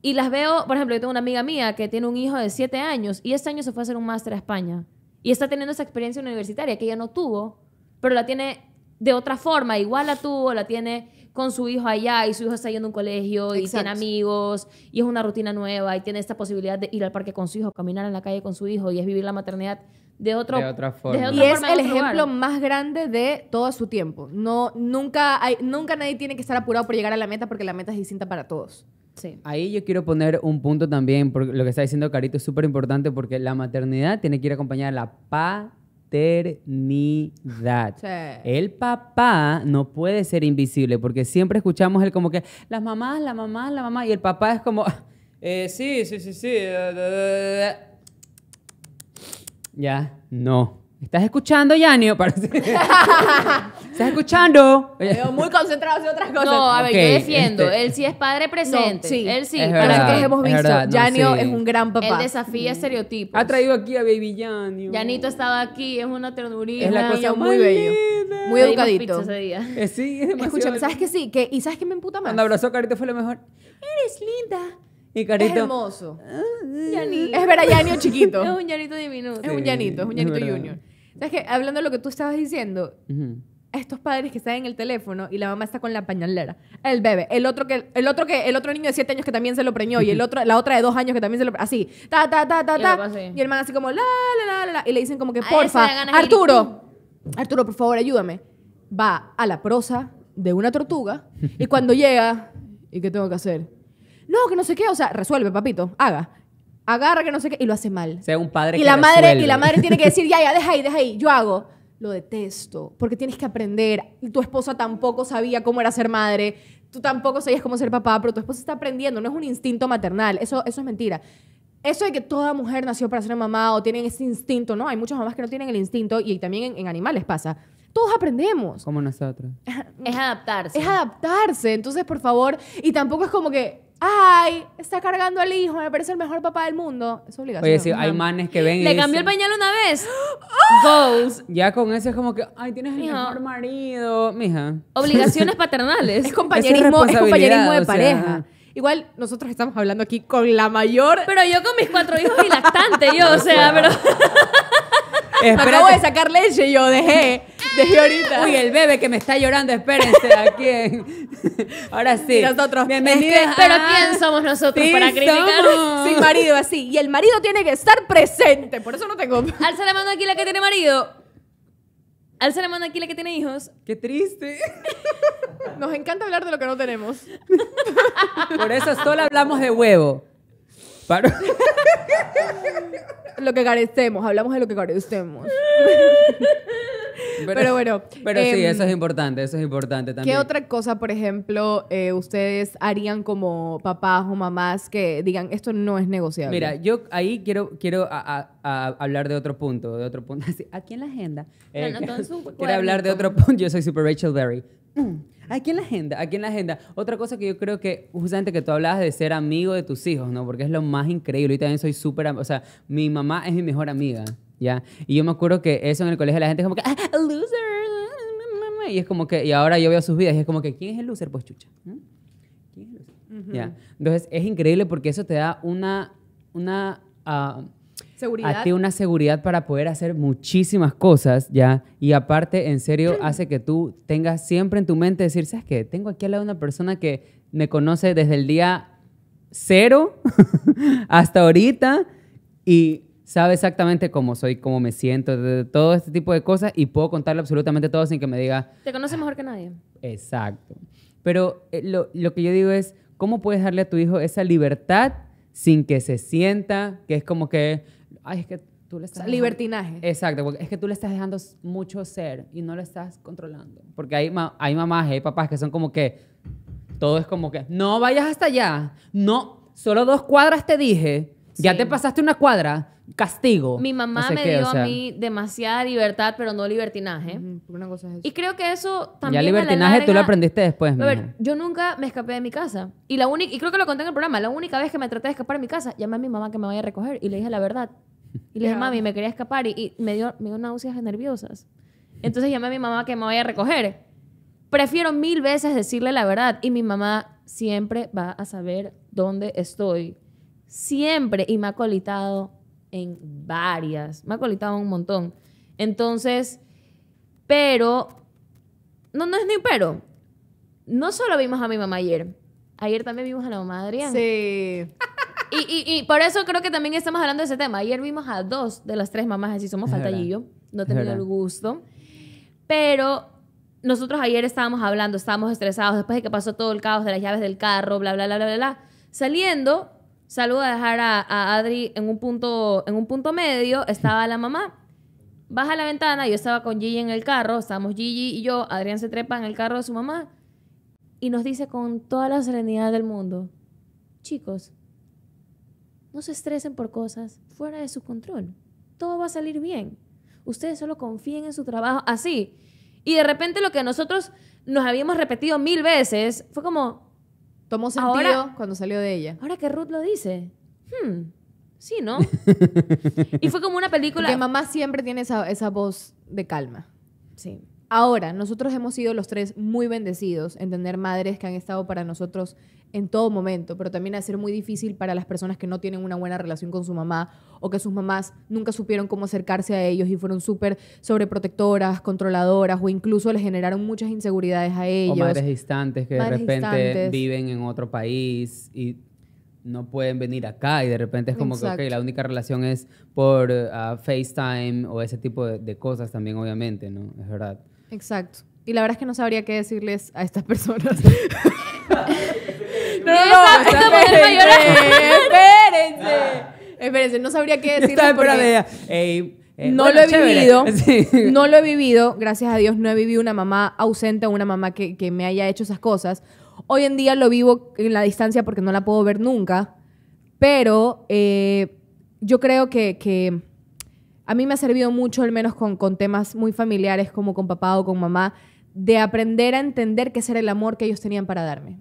Y las veo, por ejemplo, yo tengo una amiga mía que tiene un hijo de siete años y este año se fue a hacer un máster a España y está teniendo esa experiencia universitaria que ella no tuvo, pero la tiene de otra forma, igual la tuvo, la tiene con su hijo allá y su hijo está yendo a un colegio y tiene amigos y es una rutina nueva y tiene esta posibilidad de ir al parque con su hijo, caminar en la calle con su hijo y es vivir la maternidad de, otra forma. y es el ejemplo más grande de todo su tiempo. No, nunca, hay, nunca nadie tiene que estar apurado por llegar a la meta porque la meta es distinta para todos. Sí. Ahí yo quiero poner un punto también, porque lo que está diciendo Carito es súper importante porque la maternidad tiene que ir acompañada de la paternidad. El papá no puede ser invisible porque siempre escuchamos el como que las mamás, la mamá, la mamá y el papá es como eh, sí, sí, sí, sí. Eh, eh, ya, no. ¿Estás escuchando, Yanio? ¿Estás escuchando? muy concentrado en otras cosas. No, a ver, yo defiendo. Este Él sí es padre presente. sí. Él sí. Es verdad, Para que hemos visto, Yanio es un gran papá. Él desafía estereotipos. Ha traído aquí a Baby Yanio. Yanito estaba aquí, es una ternurita. Es la cosa muy bella. Muy educadito. Ese día. Eh, sí, es Escúchame, ¿sabes qué sí? ¿Y sabes qué me emputa más? Cuando abrazó a Carito fue lo mejor. Eres linda. Y Carito. Ah, es hermoso. Yanito. Es chiquito. es un llanito diminuto. es un llanito, es un llanito junior. ¿Sabes que Hablando de lo que tú estabas diciendo, estos padres que están en el teléfono y la mamá está con la pañalera, el bebé, el otro que, el otro que, el otro niño de 7 años que también se lo preñó y el otro, la otra de 2 años que también se lo preñó, así, ta, ta, ta, ta, y, el man así como la, la, la, y le dicen como que porfa, Arturo, Arturo, por favor ayúdame, va a la prosa de una tortuga y cuando llega, ¿y qué tengo que hacer? no, que no sé qué, o sea, resuelve, papito, haga. Agarra que no sé qué y lo hace mal. Sea un padre y que la madre Y la madre tiene que decir, ya, ya, deja ahí, deja ahí, yo hago. Lo detesto, porque tienes que aprender. Tu esposa tampoco sabía cómo era ser madre, tú tampoco sabías cómo ser papá, pero tu esposa está aprendiendo, no es un instinto maternal, eso, eso es mentira. Eso de que toda mujer nació para ser mamá o tienen ese instinto, ¿no? Hay muchas mamás que no tienen el instinto y también en, animales pasa. Todos aprendemos. Como nosotros. Es adaptarse. Es adaptarse. Entonces, por favor, y tampoco es como que ay, está cargando al hijo, me parece el mejor papá del mundo. Es obligación. Oye, sí, hay manes que ven Le cambió el pañal una vez. Goals. Ya con eso es como que, ay, tienes el mejor marido, mija. Obligaciones paternales. Es compañerismo, de pareja. Igual nosotros estamos hablando aquí con la mayor Pero yo con mis cuatro hijos y lactante, yo, o sea, pero acabo de sacar leche y yo dejé. Dejé ahorita. Uy, el bebé que me está llorando, espérense, ¿a quién? Ahora sí. Nosotros. Bienvenidos. pero ¿quién somos nosotros para criticar? Sin marido, así. Y el marido tiene que estar presente, por eso no tengo... Alza la mano aquí la que tiene marido. Alza la mano aquí la que tiene hijos. Qué triste. Nos encanta hablar de lo que no tenemos. Por eso solo hablamos de huevo lo que carecemos, hablamos de lo que carecemos. Pero, bueno. Pero sí, eso es em, importante, eso es importante también. ¿Qué otra cosa, por ejemplo, eh, ustedes harían como papás o mamás que digan esto no es negociable? Mira, yo ahí quiero, quiero hablar de otro punto, de otro punto. aquí en la agenda. Eh, quiero hablar de otro punto. Yo soy Super Rachel Berry. Aquí en la agenda, aquí en la agenda. Otra cosa que yo creo que, justamente que tú hablabas de ser amigo de tus hijos, ¿no? Porque es lo más increíble. Y también soy súper, o sea, mi mamá es mi mejor amiga, ¿ya? Y yo me acuerdo que eso en el colegio la gente es como que, ah, ah loser. Ah, ah, y es como que, y ahora yo veo sus vidas y es como que, ¿quién es el loser? Pues chucha. ¿Quién es el loser? ¿Ya? Entonces es increíble porque eso te da una, una a ti una seguridad para poder hacer muchísimas cosas, ¿ya? Y aparte, en serio, hace que tú tengas siempre en tu mente decir, ¿sabes qué? Tengo aquí al lado una persona que me conoce desde el día cero hasta ahorita y sabe exactamente cómo soy, cómo me siento, todo este tipo de cosas y puedo contarle absolutamente todo sin que me diga... Te conoce mejor que nadie. Ah, exacto. Pero eh, lo, lo que yo digo es, ¿cómo puedes darle a tu hijo esa libertad sin que se sienta que es como que es que tú le estás... libertinaje. Exacto, es que tú le estás dejando mucho ser y no lo estás controlando. Porque hay, ma hay mamás, hay papás que son como que, todo es como que, no vayas hasta allá, no, solo dos cuadras te dije, ya te pasaste una cuadra, castigo. Mi mamá me dio a mí demasiada libertad, pero no libertinaje. una cosa Y creo que eso también. Ya libertinaje tú lo aprendiste después, A ver, yo nunca me escapé de mi casa. Y la única, y creo que lo conté en el programa, la única vez que me traté de escapar de mi casa, llamé a mi mamá que me vaya a recoger y le dije la verdad. Y le dije, mami, me quería escapar y, me, dio, me dio náuseas nerviosas. Entonces llamé a mi mamá que me vaya a recoger. Prefiero mil veces decirle la verdad y mi mamá siempre va a saber dónde estoy. Siempre. Y me ha colitado en varias. Me ha un montón. Entonces, pero, no, no es ni pero. No solo vimos a mi mamá ayer, ayer también vimos a la mamá de Sí. Y, por eso creo que también estamos hablando de ese tema. Ayer vimos a dos de las tres mamás, así somos faltallillo. No tenía el gusto. Pero nosotros ayer estábamos hablando, estábamos estresados después de que pasó todo el caos de las llaves del carro, bla, bla, bla, bla, bla. Saliendo, saludo a dejar a, Adri en un, punto, en un punto medio, estaba la mamá. Baja la ventana, yo estaba con Gigi en el carro, estábamos Gigi y yo, Adrián se trepa en el carro de su mamá y nos dice con toda la serenidad del mundo, chicos, no se estresen por cosas fuera de su control, todo va a salir bien, ustedes solo confíen en su trabajo, así. Y de repente lo que nosotros nos habíamos repetido mil veces fue como, Tomó sentido cuando salió de ella. Ahora que Ruth lo dice. Hmm, sí, ¿no? y fue como una película. Que mamá siempre tiene esa, esa voz de calma. Sí. Ahora, nosotros hemos sido los tres muy bendecidos en tener madres que han estado para nosotros en todo momento, pero también a ser muy difícil para las personas que no tienen una buena relación con su mamá o que sus mamás nunca supieron cómo acercarse a ellos y fueron súper sobreprotectoras, controladoras o incluso les generaron muchas inseguridades a ellos. O madres distantes que de repente viven en otro país y no pueden venir acá y de repente es como que la única relación es por ah, FaceTime o ese tipo de cosas también obviamente, ¿no? Es verdad. Exacto. Y la verdad es que no sabría qué decirles a estas personas. no, no, no, Espérense. Ah. Espérense, no sabría qué decirles porque eh, no lo he vivido. No lo he vivido. Gracias a Dios no he vivido una mamá ausente o una mamá que, que me haya hecho esas cosas. Hoy en día lo vivo en la distancia porque no la puedo ver nunca. Pero eh, yo creo que, a mí me ha servido mucho, al menos con, con temas muy familiares como con papá o con mamá, de aprender a entender qué era el amor que ellos tenían para darme.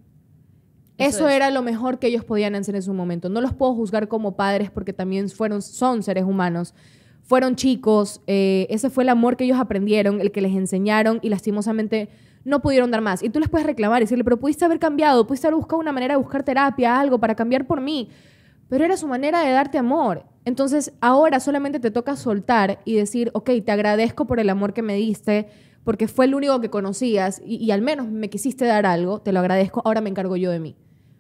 Eso, era lo mejor que ellos podían hacer en su momento. No los puedo juzgar como padres porque también fueron, son seres humanos. Fueron chicos, eh, ese fue el amor que ellos aprendieron, el que les enseñaron y lastimosamente no pudieron dar más. Y tú les puedes reclamar y decirle, pero pudiste haber cambiado, pudiste haber buscado una manera de buscar terapia, algo para cambiar por mí. Pero era su manera de darte amor. Entonces ahora solamente te toca soltar y decir, ok, te agradezco por el amor que me diste, porque fue el único que conocías y, al menos me quisiste dar algo, te lo agradezco, ahora me encargo yo de mí.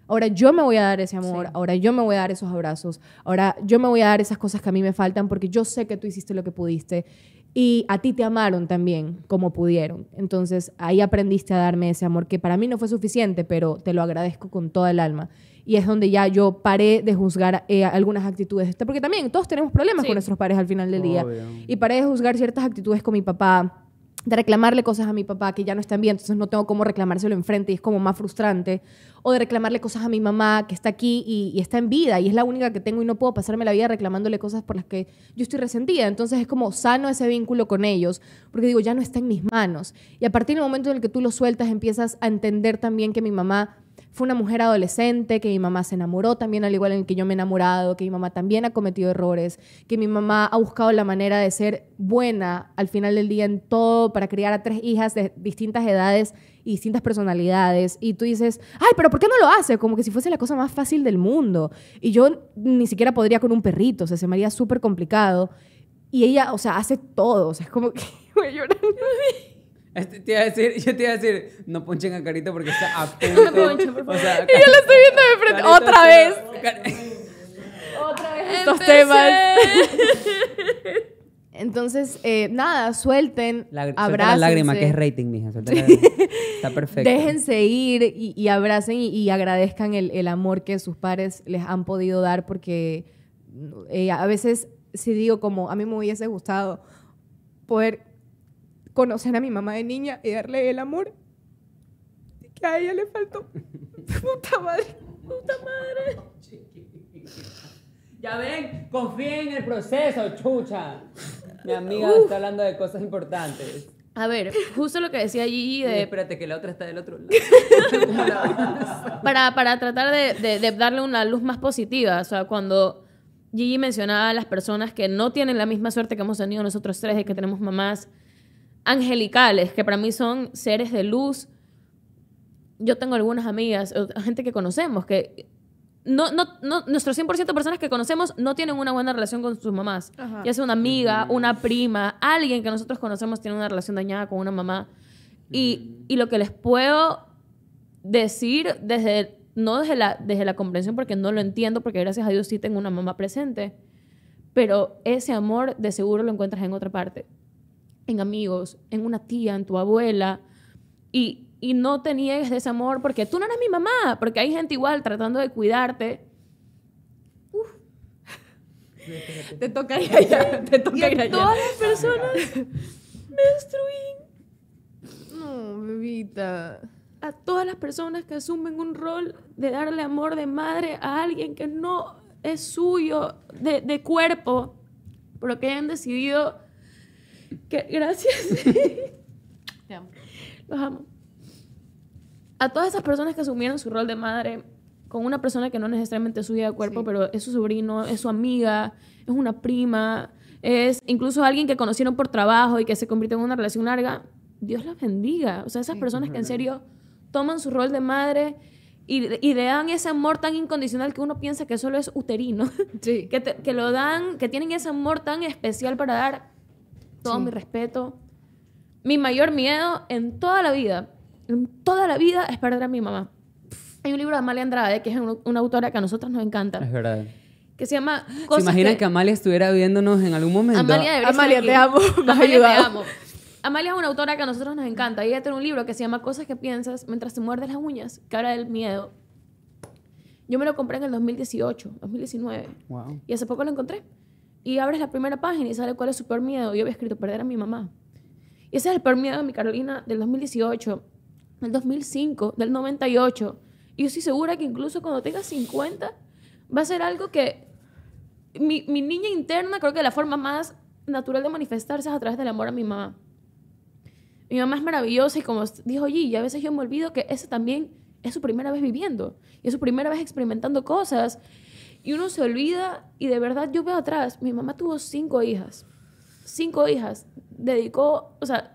Ahora yo me voy a dar ese amor, ahora yo me voy a dar esos abrazos, ahora yo me voy a dar esas cosas que a mí me faltan porque yo sé que tú hiciste lo que pudiste y a ti te amaron también como pudieron. Entonces ahí aprendiste a darme ese amor que para mí no fue suficiente, pero te lo agradezco con toda el alma. Y es donde ya yo paré de juzgar eh, algunas actitudes, este, porque también todos tenemos problemas con nuestros padres al final del día. Y paré de juzgar ciertas actitudes con mi papá de reclamarle cosas a mi papá que ya no están bien, entonces no tengo cómo reclamárselo enfrente y es como más frustrante, o de reclamarle cosas a mi mamá que está aquí y, y, está en vida y es la única que tengo y no puedo pasarme la vida reclamándole cosas por las que yo estoy resentida, entonces es como sano ese vínculo con ellos, porque digo, ya no está en mis manos. Y a partir del momento en el que tú lo sueltas, empiezas a entender también que mi mamá fue una mujer adolescente, que mi mamá se enamoró también, al igual en que yo me he enamorado, que mi mamá también ha cometido errores, que mi mamá ha buscado la manera de ser buena al final del día en todo para criar a tres hijas de distintas edades y distintas personalidades. Y tú dices, ay, pero ¿por qué no lo hace? Como que si fuese la cosa más fácil del mundo. Y yo ni siquiera podría con un perrito, o se me haría súper complicado. Y ella, o sea, hace todo, o sea, es como que voy llorando. Este, te iba a decir, yo te iba a decir, no ponchen a carita porque está a y yo lo estoy viendo de frente. otra vez. Otra vez estos temas. Entonces, eh, nada, suelten, Lagr abracen. la lágrima, que es rating, mija. Suelten Está perfecto. Déjense ir y, abracen y, agradezcan el, amor que sus pares les han podido dar, porque eh, a veces, si digo, como a mí me hubiese gustado poder conocer a mi mamá de niña y darle el amor que a ella le faltó. puta madre, puta madre. Ya ven, confíen en el proceso, chucha. Mi amiga está hablando de cosas importantes. A ver, justo lo que decía Gigi de... espérate, que la otra está del otro lado. para, tratar de, darle una luz más positiva. O sea, cuando Gigi mencionaba a las personas que no tienen la misma suerte que hemos tenido nosotros tres y que tenemos mamás angelicales, que para mí son seres de luz. Yo tengo algunas amigas, gente que conocemos, que no, no, nuestros 100% de personas que conocemos no tienen una buena relación con sus mamás. Ya sea una amiga, una prima, alguien que nosotros conocemos tiene una relación dañada con una mamá. Y, y lo que les puedo decir desde, no desde la, desde la comprensión, porque no lo entiendo, porque gracias a Dios sí tengo una mamá presente, pero ese amor de seguro lo encuentras en otra parte en amigos, en una tía, en tu abuela. Y, no te niegues de ese amor porque tú no eres mi mamá, porque hay gente igual tratando de cuidarte. Uf. te toca ir allá, te toca ir allá. Todas las personas me No, bebita. A todas las personas que asumen un rol de darle amor de madre a alguien que no es suyo, de, de cuerpo, pero que hayan decidido que, gracias. Los amo. A todas esas personas que asumieron su rol de madre con una persona que no necesariamente es suya de cuerpo, pero es su sobrino, es su amiga, es una prima, es incluso alguien que conocieron por trabajo y que se convirtió en una relación larga, Dios las bendiga. O sea, esas personas que en serio toman su rol de madre y, y, le dan ese amor tan incondicional que uno piensa que solo es uterino. Sí. que, que lo dan, que tienen ese amor tan especial para dar mi respeto. Mi mayor miedo en toda la vida, en toda la vida, es perder a mi mamá. Hay un libro de Amalia Andrade, que es una autora que a nosotros nos encanta. Es verdad que se llama Cosas ¿Se imaginan que... Amalia estuviera viéndonos en algún momento? Amalia, Amalia te amo, Amalia te amo. Amalia es una autora que a nosotros nos encanta. Ella tiene un libro que se llama Cosas que piensas mientras te muerdes las uñas, que habla del miedo. Yo me lo compré en el 2018, 2019. Wow. Y hace poco lo encontré y abres la primera página y sale cuál es su peor miedo. Yo había escrito perder a mi mamá. Y ese es el peor miedo de mi Carolina del 2018, del 2005, del 98. Y yo estoy segura que incluso cuando tenga 50 va a ser algo que mi, niña interna creo que la forma más natural de manifestarse es a través del amor a mi mamá. Mi mamá es maravillosa y como dijo allí a veces yo me olvido que ese también es su primera vez viviendo, y es su primera vez experimentando cosas y uno se olvida y de verdad yo veo atrás, mi mamá tuvo cinco hijas, cinco hijas, dedicó, o sea,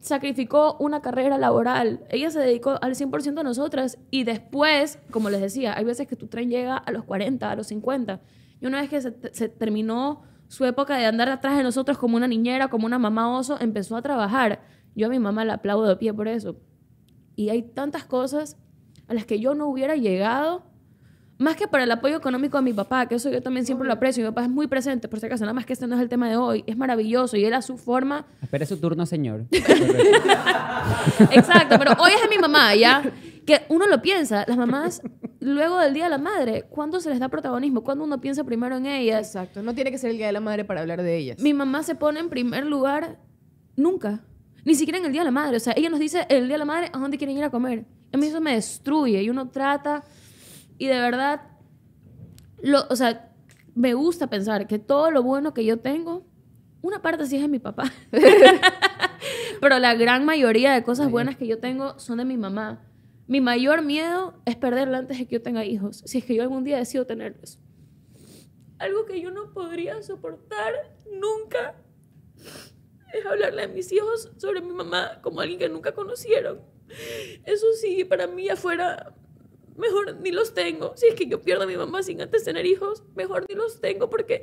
sacrificó una carrera laboral, ella se dedicó al 100% a nosotras y después, como les decía, hay veces que tu tren llega a los 40, a los 50, y una vez que se, terminó su época de andar atrás de nosotros como una niñera, como una mamá oso, empezó a trabajar. Yo a mi mamá la aplaudo de pie por eso. Y hay tantas cosas a las que yo no hubiera llegado más que para el apoyo económico a mi papá, que eso yo también siempre lo aprecio, mi papá es muy presente, por si acaso, nada más que este no es el tema de hoy, es maravilloso y era su forma... Espere su turno, señor. Exacto, pero hoy es de mi mamá, ¿ya? Que uno lo piensa, las mamás, luego del Día de la Madre, ¿cuándo se les da protagonismo? ¿Cuándo uno piensa primero en ellas? Exacto, no tiene que ser el Día de la Madre para hablar de ellas. Mi mamá se pone en primer lugar nunca, ni siquiera en el Día de la Madre, o sea, ella nos dice el Día de la Madre a dónde quieren ir a comer. A mí eso me destruye y uno trata y de verdad, lo, o sea, me gusta pensar que todo lo bueno que yo tengo, una parte sí es de mi papá. Pero la gran mayoría de cosas buenas que yo tengo son de mi mamá. Mi mayor miedo es perderla antes de que yo tenga hijos, si es que yo algún día decido tenerlos. Algo que yo no podría soportar nunca es hablarle a mis hijos sobre mi mamá como alguien que nunca conocieron. Eso sí, para mí afuera mejor ni los tengo. Si es que yo pierdo a mi mamá sin antes tener hijos, mejor ni los tengo porque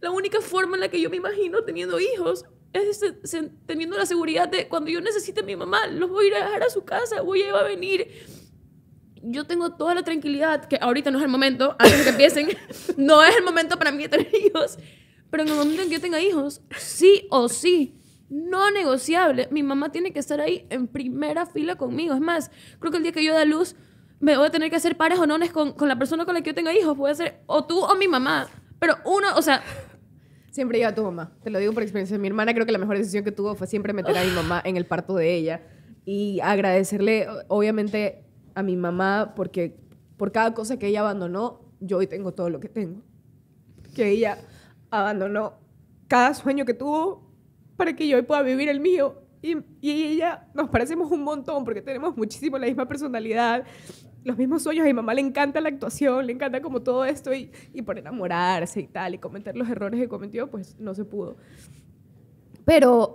la única forma en la que yo me imagino teniendo hijos es este, teniendo la seguridad de cuando yo necesite a mi mamá, los voy a ir a dejar a su casa, voy a ir a venir. Yo tengo toda la tranquilidad, que ahorita no es el momento, antes de que empiecen, no es el momento para mí de tener hijos, pero en el momento en que yo tenga hijos, sí o sí, no negociable, mi mamá tiene que estar ahí en primera fila conmigo. Es más, creo que el día que yo da luz, me voy a tener que hacer pares o nones con, con la persona con la que yo tengo hijos. a ser o tú o mi mamá. Pero uno, o sea, Siempre iba a tu mamá. Te lo digo por experiencia. Mi hermana creo que la mejor decisión que tuvo fue siempre meter a mi mamá en el parto de ella y agradecerle, obviamente, a mi mamá porque por cada cosa que ella abandonó, yo hoy tengo todo lo que tengo. Que ella abandonó cada sueño que tuvo para que yo hoy pueda vivir el mío. Y, y ella nos parecemos un montón porque tenemos muchísimo la misma personalidad, los mismos sueños. A mi mamá le encanta la actuación, le encanta como todo esto y, por enamorarse y tal, y cometer los errores que cometió, pues no se pudo. Pero.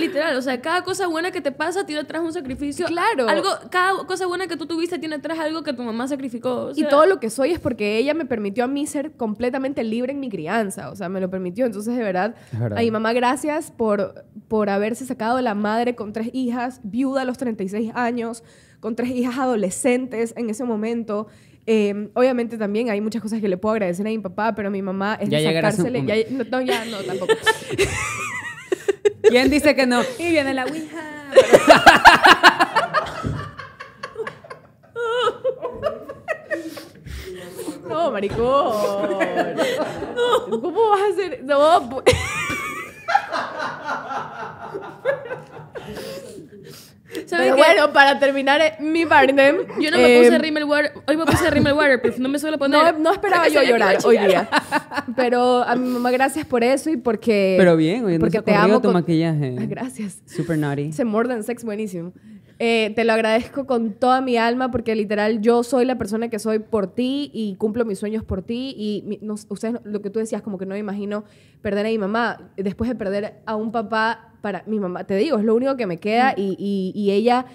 Literal, o sea, cada cosa buena que te pasa tiene atrás un sacrificio. Claro. Algo, cada cosa buena que tú tuviste tiene atrás algo que tu mamá sacrificó. Y todo lo que soy es porque ella me permitió a mí ser completamente libre en mi crianza. O sea, me lo permitió. Entonces, de verdad, a mi mamá, gracias por, por haberse sacado la madre con tres hijas, viuda a los 36 años, con tres hijas adolescentes en ese momento. Em, obviamente también hay muchas cosas que le puedo agradecer a mi papá, pero mi mamá es de Ya, no, ya no, tampoco. ¿Quién dice que no? Y viene la Ouija. No, maricón. ¿Cómo vas a hacer? No. Pues bueno, para terminar eh, mi parte. Yo no me puse em, Rimmel Water. Hoy me puse Rimmel pero No me suelo poner. No, esperaba yo llorar hoy día. Pero a mi mamá, gracias por eso y porque. Pero bien, hoy porque te amo tu con... maquillaje. Gracias. Super naughty. Se morden sex buenísimo. Eh, te lo agradezco con toda mi alma porque literal yo soy la persona que soy por ti y cumplo mis sueños por ti y ustedes lo que tú decías como que no me imagino perder a mi mamá después de perder a un papá para mi mamá, te digo, es lo único que me queda y, y, ella,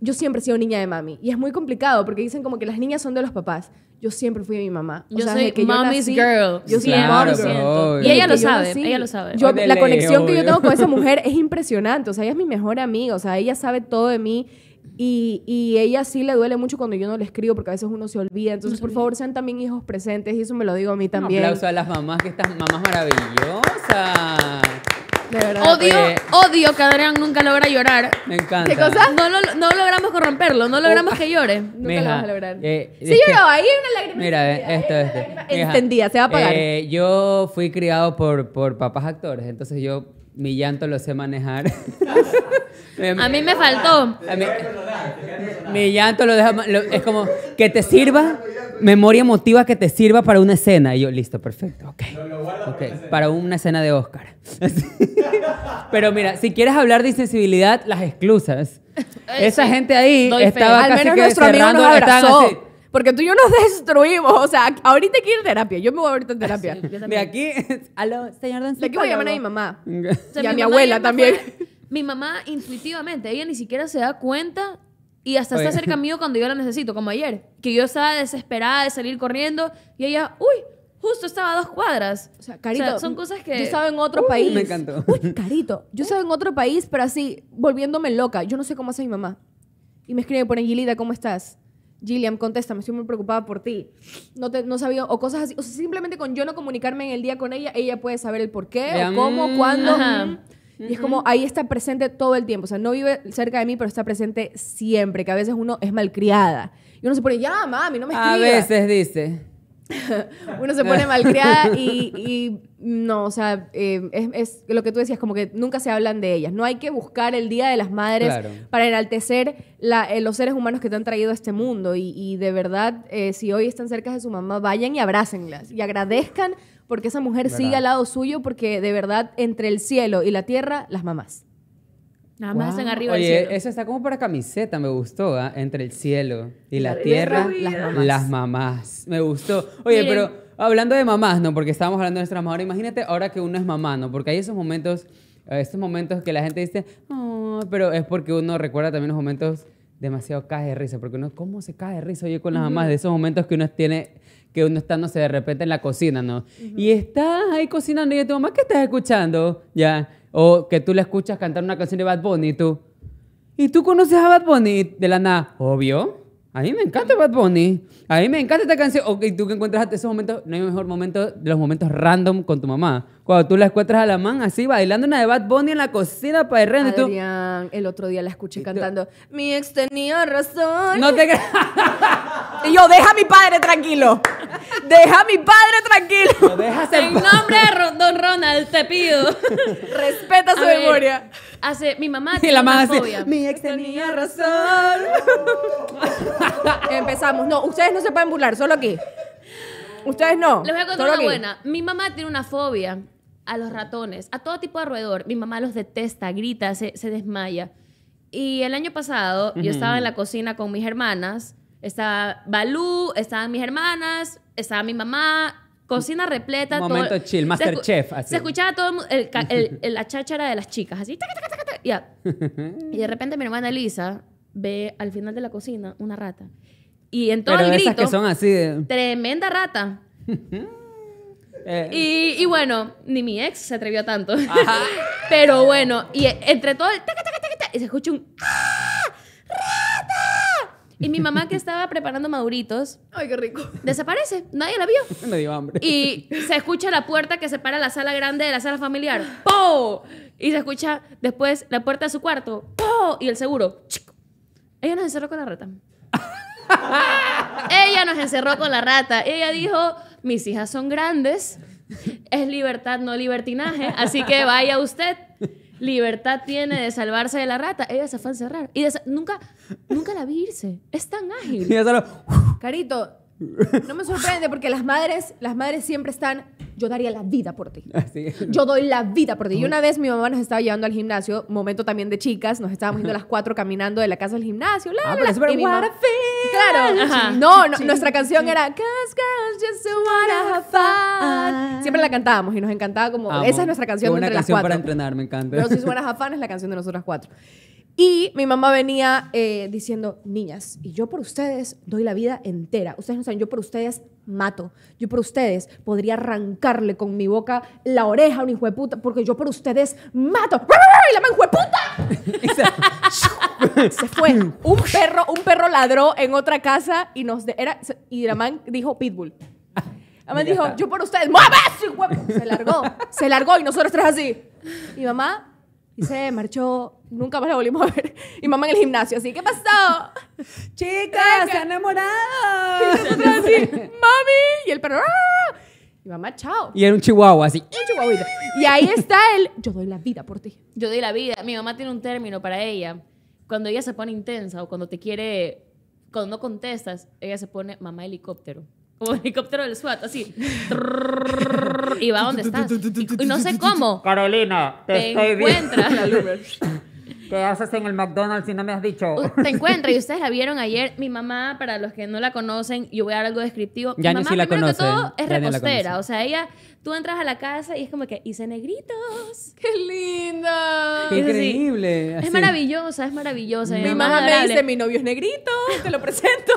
yo siempre he sido niña de mami y es muy complicado porque dicen como que las niñas son de los papás. Yo siempre fui de mi mamá. O yo sea, soy que girl. Yo soy claro, girl. Y, ella lo sabe, ella lo sabe. Yo, la conexión que yo tengo con esa mujer es impresionante. O sea, ella es mi mejor amiga. O sea, ella sabe todo de mí. Y, y, ella sí le duele mucho cuando yo no le escribo porque a veces uno se olvida. Entonces, por favor, sean también hijos presentes y eso me lo digo a mí también. Un aplauso a las mamás, que estas mamás maravillosas. Odio, odio que Adrián nunca logra llorar. Me encanta. ¿Qué cosa? No, no logramos corromperlo, no logramos oh. que llore. Nunca lo vas a lograr. Eh, sí, lloraba, ahí hay una lágrima. Mira, esto, Entendía, se va a pagar. eh, yo fui criado por, por papás actores, entonces yo mi llanto lo sé manejar. Em, a mí me faltó. mi llanto lo deja. es como que te sirva, memoria emotiva que te sirva para una escena. Y yo, listo, perfecto, ok. okay para una escena de Oscar. Pero mira, si quieres hablar de insensibilidad, las exclusas. Eh, Esa gente ahí estaba Al casi menos que nuestro Porque tú y yo nos destruimos. O sea, ahorita hay que ir a terapia. Yo me voy ahorita a ah, terapia. de aquí, aló, señor Don De aquí voy a llamar a mi mamá. y a mi, abuela también. Mi mamá intuitivamente, ella ni siquiera se da cuenta y hasta se está cerca mío cuando yo la necesito, como ayer, que yo estaba desesperada de salir corriendo y ella, uy, justo estaba a dos cuadras. O sea, carito, son cosas que... Yo estaba en otro país. Me encantó. Uy, carito, yo estaba en otro país, pero así, volviéndome loca. Yo no sé cómo hace mi mamá. Y me escribe por Angelita, ¿cómo estás? Gillian, contéstame, estoy muy preocupada por ti. No, te, no sabía, o cosas así. O simplemente con yo no comunicarme en el día con ella, ella puede saber el por qué, o cómo, cuándo. Mm. Y es como ahí está presente todo el tiempo. O sea, no vive cerca de mí, pero está presente siempre. Que a veces uno es malcriada. Y uno se pone, ya, mami, no me escribas. A veces dice. uno se pone malcriada y, no, o sea, eh, es, lo que tú decías, como que nunca se hablan de ellas. No hay que buscar el Día de las Madres para enaltecer eh, los seres humanos que te han traído a este mundo. Y, de verdad, eh, si hoy están cerca de su mamá, vayan y abrácenlas y agradezcan porque esa mujer sigue al lado suyo, porque de verdad, entre el cielo y la tierra, las mamás. Nada más hacen arriba Oye, del cielo. Eso está como para camiseta, me gustó, ¿ah? entre el cielo y la, tierra, las mamás. las mamás. Me gustó. Oye, pero hablando de mamás, ¿no? Porque estábamos hablando de nuestras mamás. Ahora imagínate ahora que uno es mamá, ¿no? Porque hay esos momentos, eh, estos momentos que la gente dice, ah", pero es porque uno recuerda también los momentos demasiado cae de risa, porque uno, ¿cómo se cae de risa? Oye, con las mamás, de esos momentos que uno tiene que uno está, no sé, de repente en la cocina, ¿no? Y estás ahí cocinando y yo mamá, ¿qué estás escuchando? Ya. O que tú le escuchas cantar una canción de Bad Bunny y tú. ¿Y tú conoces a Bad Bunny de la nada? Obvio. A mí me encanta Bad Bunny. A mí me encanta esta canción. Ok, tú que encuentras esos momentos, no hay mejor momento de los momentos random con tu mamá. Cuando tú la encuentras a la man así bailando una de Bad Bunny en la cocina para el pues, reno. y tú... el otro día la escuché cantando. Mi ex tenía razón. No te Y yo, deja a mi padre tranquilo. Deja a mi padre tranquilo. en nombre de Don Ronald, te pido. Respeta su memoria. hace, mi mamá tiene una fobia. mi ex tenía razón. Empezamos. No, ustedes no se pueden burlar, solo aquí. Ustedes no. Les voy a contar una buena. Mi mamá tiene una fobia a los ratones, a todo tipo de roedor. Mi mamá los detesta, grita, se, desmaya. Y el año pasado yo estaba en la cocina con mis hermanas. Estaba Balú, estaban mis hermanas, estaba mi mamá, cocina repleta. momento chill, Masterchef. Se, se, escuchaba todo el, el, la cháchara de las chicas, así. y de repente mi hermana Elisa ve al final de la cocina una rata. Y en todo el grito, son así tremenda rata. Eh, y, bueno, ni mi ex se atrevió tanto. Pero bueno, y entre todo el y se escucha un ¡Ah! ¡Rata! Y mi mamá que estaba preparando maduritos. Ay, qué rico. Desaparece. Nadie la vio. Me dio hambre. Y se escucha la puerta que separa la sala grande de la sala familiar. ¡Po! Y se escucha después la puerta de su cuarto. ¡Po! Y el seguro. Ella nos encerró con la rata. ella nos encerró con la rata. Ella dijo, mis hijas son grandes, es libertad, no libertinaje, así que vaya usted. Libertad tiene de salvarse de la rata. Ella se fue a encerrar. Y nunca, nunca la vi irse. Es tan ágil. Carito, no me sorprende porque las madres, las madres siempre están yo daría la vida por ti. Yo doy la vida por ti. Y una vez mi mamá nos estaba llevando al gimnasio, momento también de chicas, nos estábamos yendo a las cuatro caminando de la casa al gimnasio. Ah, pero claro. No, nuestra canción era Cause girls just wanna have fun. Siempre la cantábamos y nos encantaba como esa es nuestra canción de entre canción las cuatro. para entrenar, me encanta. Girls just wanna fun es la canción de nosotras cuatro. Y mi mamá venía eh, diciendo, niñas, y yo por ustedes doy la vida entera. Ustedes no saben, yo por ustedes mato. Yo por ustedes podría arrancarle con mi boca la oreja a un hijo de puta, porque yo por ustedes mato. ¡Y la man Se fue. Un perro, un perro ladró en otra casa y nos era y la man dijo pitbull. La man dijo, yo por ustedes, Se largó, se largó y nosotros tres así. Mi mamá y se marchó, nunca más la volvimos a ver. Y mamá en el gimnasio, así, ¿qué pasó? Chicas, se han enamorado. Y nosotros así, mami. Y el perro, ¡Ah!". Y mamá, chao. Y era un chihuahua, así. Un Y ahí está él yo doy la vida por ti. Yo doy la vida. Mi mamá tiene un término para ella. Cuando ella se pone intensa o cuando te quiere, cuando no contestas, ella se pone mamá helicóptero. Como helicóptero del SWAT, así. y va donde estás. Y, no sé cómo. Carolina, te, te encuentras. ¿Qué haces en el McDonald's si no me has dicho? Uh, te encuentra y ustedes la vieron ayer. Mi mamá, para los que no la conocen, yo voy a dar algo descriptivo. Ya mi mamá, la primero que todo, es repostera. O sea, ella, tú entras a la casa y es como que hice negritos. ¡Qué linda! ¡Qué increíble! Es maravillosa, es maravillosa. Mi, mamá, me dice: Mi novio es negrito, te lo presento.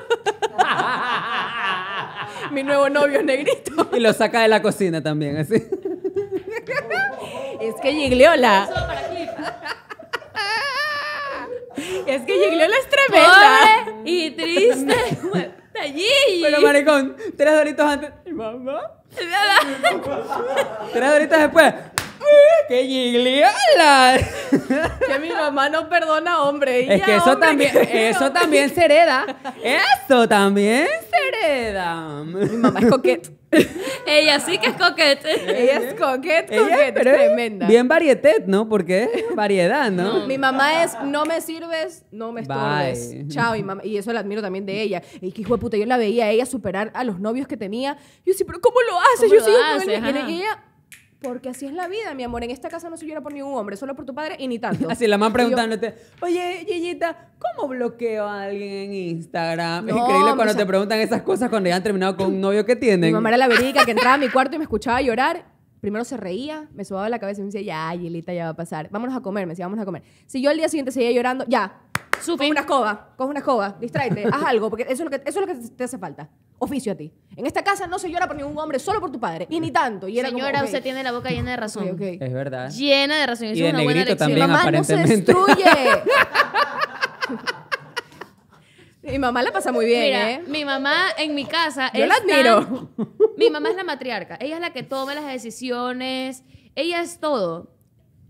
mi nuevo novio es negrito. Y lo saca de la cocina también, así. es que Gigliola. Es que Gigliola es tremenda. y triste. allí. Pero maricón, tres doritos antes. Mi mamá? tres doritos después. ¡Qué gigliola! Que mi mamá no perdona hombre. Es que eso también, eso también se hereda. Eso también mi mamá es coquete. Ella sí que es coquete. Ella es coqueta, es tremenda. Bien varietet, ¿no? Porque variedad, ¿no? mi mamá es no me sirves, no me estorbes. Chao, y, eso la admiro también de ella. Y que hijo de puta, yo la veía a ella superar a los novios que tenía. Yo sí, pero ¿cómo lo haces? yo lo sigo ella porque así es la vida, mi amor. En esta casa no se llora por ningún hombre, solo por tu padre y ni tanto. Así la mamá preguntándote, oye, Yeyita, ¿cómo bloqueo a alguien en Instagram? es increíble cuando te preguntan esas cosas cuando ya han terminado con un novio que tienen. Mi mamá era la verídica que entraba a mi cuarto y me escuchaba llorar. Primero se reía, me subaba la cabeza y me decía, ya, Yelita, ya va a pasar. Vámonos a comer, me decía, vamos a comer. Si yo al día siguiente seguía llorando, ya, con una escoba, con una escoba, distráete, haz algo, porque eso es, lo que, eso es lo que te hace falta. Oficio a ti. En esta casa no se llora por ningún hombre, solo por tu padre. Y ni tanto. Y Señora, usted tiene la boca llena de razón. Es verdad. Llena de razón. y es una buena lección. Mi Mamá no se destruye. Mi mamá la pasa muy bien, ¿eh? Mi mamá en mi casa. Yo la admiro. Mi mamá es la matriarca. Ella es la que toma las decisiones. Ella es todo.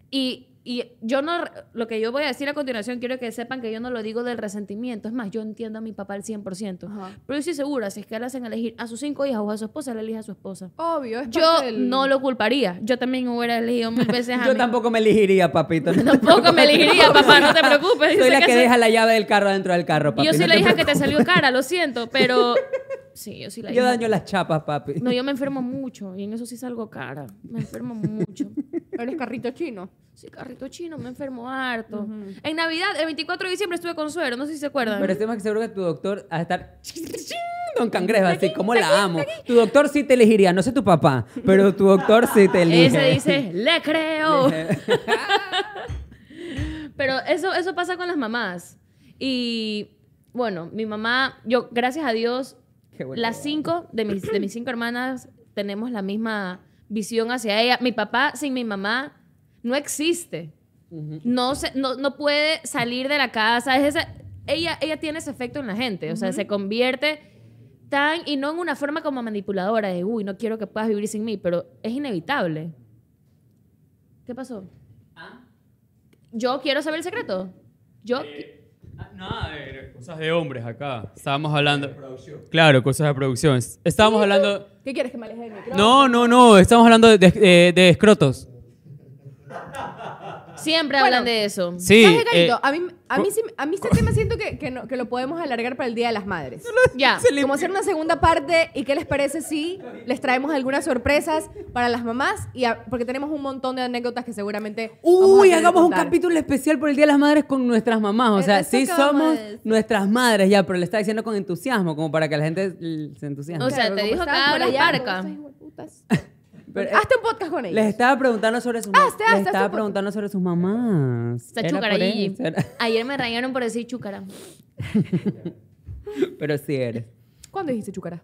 Y y yo no, lo que yo voy a decir a continuación, quiero que sepan que yo no lo digo del resentimiento. Es más, yo entiendo a mi papá al 100%. Pero yo estoy segura, si es que le hacen elegir a sus cinco hijas o a su esposa, le elige a su esposa. Obvio, es Yo no lo culparía. Yo también hubiera elegido mil veces a Yo tampoco me elegiría, papito. tampoco me elegiría, papá, no te preocupes. Soy la que, deja la llave del carro dentro del carro, papi. Yo sí le dije que te salió cara, lo siento, pero... Sí, yo sí la Yo daño las chapas, papi. No, yo me enfermo mucho y en eso sí salgo cara. Me enfermo mucho. Eres carrito chino. Sí, carrito chino, me enfermo harto. En Navidad, el 24 de diciembre estuve con suero, no sé si se acuerdan. Pero estoy más que seguro que tu doctor a estar. Don Cangrejo, así como la amo. Tu doctor sí te elegiría, no sé tu papá, pero tu doctor sí te elige. Ese dice, le creo. pero eso, eso pasa con las mamás. Y bueno, mi mamá, yo, gracias a Dios, las cinco de mis, de mis cinco hermanas tenemos la misma visión hacia ella. Mi papá sin mi mamá no existe. no, se, no, puede salir de la casa. Es ella, ella tiene ese efecto en la gente. O sea, se convierte tan, y no en una forma como manipuladora de, uy, no quiero que puedas vivir sin mí, pero es inevitable. ¿Qué pasó? Ah. Yo quiero saber el secreto. Yo... Eh, Nada cosas de hombres acá. Estábamos hablando. Claro, cosas de producción. Estábamos hablando. ¿Qué quieres que me aleje del No, no, no. Estamos hablando de, eh, escrotos. Siempre hablan de eso. Sí. ¿Sabes eh, a mí a mí, sí, a mí este tema siento que, no, que, lo podemos alargar para el Día de las Madres. Ya. Como hacer una segunda parte y qué les parece si les traemos algunas sorpresas para las mamás y porque tenemos un montón de anécdotas que seguramente... Uy, hagamos un capítulo especial por el Día de las Madres con nuestras mamás. O sea, sí somos nuestras madres ya, pero le está diciendo con entusiasmo, como para que la gente se entusiasme. O sea, te dijo parca. Pero, eh, Hazte un podcast con ellos. Les estaba preguntando sobre sus mamás. Les estaba preguntando sobre sus mamás. Está allí. Ayer me rayaron por decir Chucara Pero sí eres. ¿Cuándo dijiste Chucara?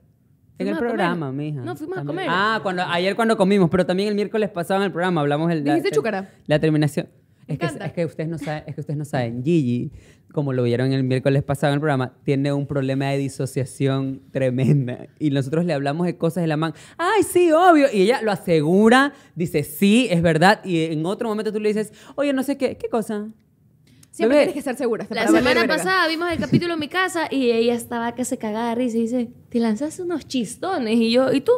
En el programa, mija. No, fuimos a comer. Ah, cuando, ayer cuando comimos, pero también el miércoles pasado en el programa hablamos el... La, dijiste Chucara La terminación. Es que, es que, ustedes no saben, es que ustedes no saben, Gigi, como lo vieron el miércoles pasado en el programa, tiene un problema de disociación tremenda. Y nosotros le hablamos de cosas de la man, ay, sí, obvio. Y ella lo asegura, dice, sí, es verdad. Y en otro momento tú le dices, oye, no sé qué, ¿qué cosa? Siempre tienes que estar segura. La semana pasada vimos el capítulo en mi casa y ella estaba que se cagaba de risa y dice, te lanzaste unos chistones. Y yo, ¿y tú?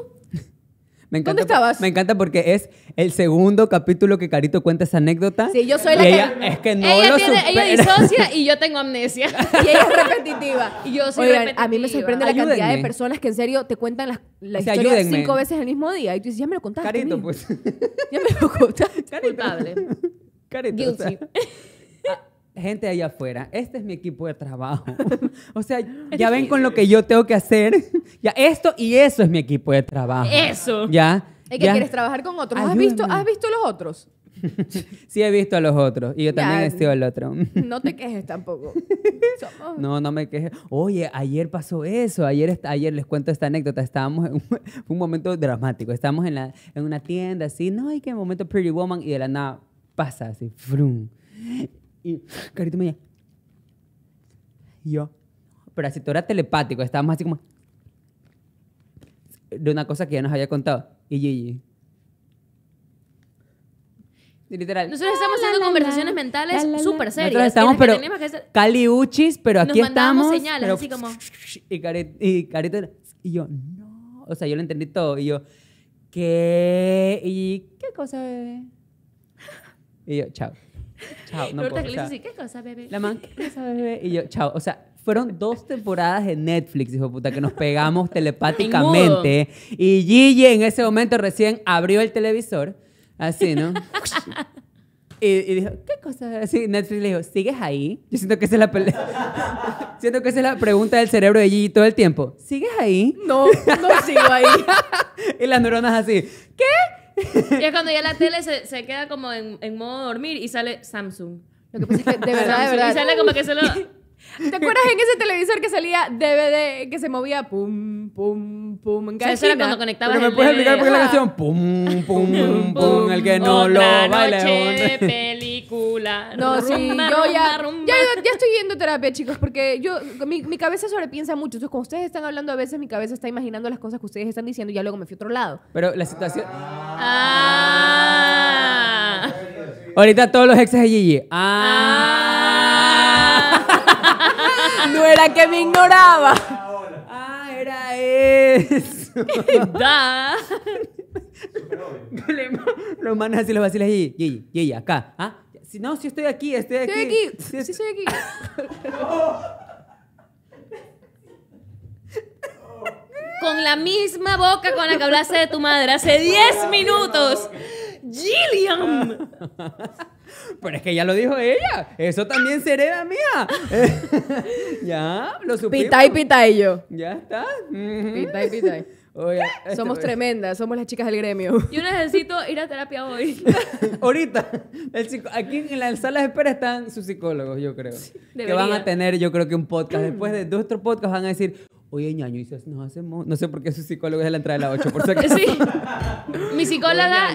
Me encanta, ¿Dónde estabas? Me encanta porque es el segundo capítulo que Carito cuenta esa anécdota. Sí, yo soy la que. Ella, es que no ella, lo tiene, ella disocia y yo tengo amnesia. y ella es repetitiva. Y yo soy Oigan, repetitiva. A mí me sorprende la cantidad de personas que en serio te cuentan la, la historia cinco veces el mismo día. Y tú dices, ya me lo contaste. Carito, pues. Ya me lo contaste. Carito. Culpable. Carito. O sea gente allá afuera, este es mi equipo de trabajo. o sea, ya ven con lo que yo tengo que hacer. ya esto y eso es mi equipo de trabajo. Eso. Ya. Es que quieres trabajar con otros. ¿Has visto, ¿Has visto los otros? sí he visto a los otros y yo también he visto el otro. no te quejes tampoco. No, no me quejes. Oye, ayer pasó eso. Ayer, ayer les cuento esta anécdota. Estábamos en un, momento dramático. Estábamos en, la, una tienda así. No, hay que momento Pretty Woman y de la nada pasa así. Frum. Y Carito me Y yo, pero así todo era telepático, estábamos así como. De una cosa que ya nos había contado. Y Gigi. Literal. Nosotros estamos haciendo conversaciones mentales súper serias. Nosotros estamos, pero. Que que ser... Cali pero nos aquí estamos. señales, así como. Y Carito, y Y yo, no. O sea, yo lo entendí todo. Y yo, ¿qué? ¿Y qué cosa, bebé? Y yo, chao. Chao, no ¿qué cosa, bebé? La man, ¿qué cosa, bebé? Y yo, chao. O sea, fueron dos temporadas de Netflix, hijo puta, que nos pegamos telepáticamente. y Gigi en ese momento recién abrió el televisor, así, ¿no? y, dijo, ¿qué cosa? Así, Netflix le dijo, ¿sigues ahí? Yo siento que esa es la siento que esa es la pregunta del cerebro de Gigi todo el tiempo. ¿Sigues ahí? No, no sigo ahí. y las neuronas así, ¿qué? Y es cuando ya la tele se, queda como en, en modo dormir y sale Samsung. Lo que pasa es que, de ah, verdad, de verdad. Y sale como que lo... ¿Te acuerdas en ese televisor que salía DVD, que se movía pum, pum, pum? En cada eso era cuando conectabas Pero me puedes explicar por qué la canción pum, pum, pum, el que no lo Otra noche, película. No, sí, ya, ya, estoy yendo a terapia, chicos, porque yo, mi, mi cabeza sobrepiensa mucho. Entonces, cuando ustedes están hablando, a veces mi cabeza está imaginando las cosas que ustedes están diciendo y ya luego me fui a otro lado. Pero la situación... Ah. Ahorita todos los exes de Gigi. Ah era que me ignoraba. Ah, era eso. da. Lo manas así los vas y, y, y, acá. ¿Ah? Si, no, si estoy aquí, estoy aquí. Estoy aquí. Sí, sí estoy aquí. con la misma boca con la que hablaste de tu madre hace 10 minutos. Gillian, Pero es que ya lo dijo ella. Eso también se hereda mía. ya, lo supimos. Pitay, pitay yo. Ya está. Pitay, pitay. Oye, este somos tremendas, somos las chicas del gremio. Yo necesito ir a terapia hoy. Ahorita, aquí en la sala de espera están sus psicólogos, yo creo. que van a tener, yo creo que un podcast. Después de nuestro podcast van a decir, hoy ñaño, y dices, no hacemos. No sé por qué su psicólogo es de la entrada de la 8, por si acaso. Sí. Mi psicóloga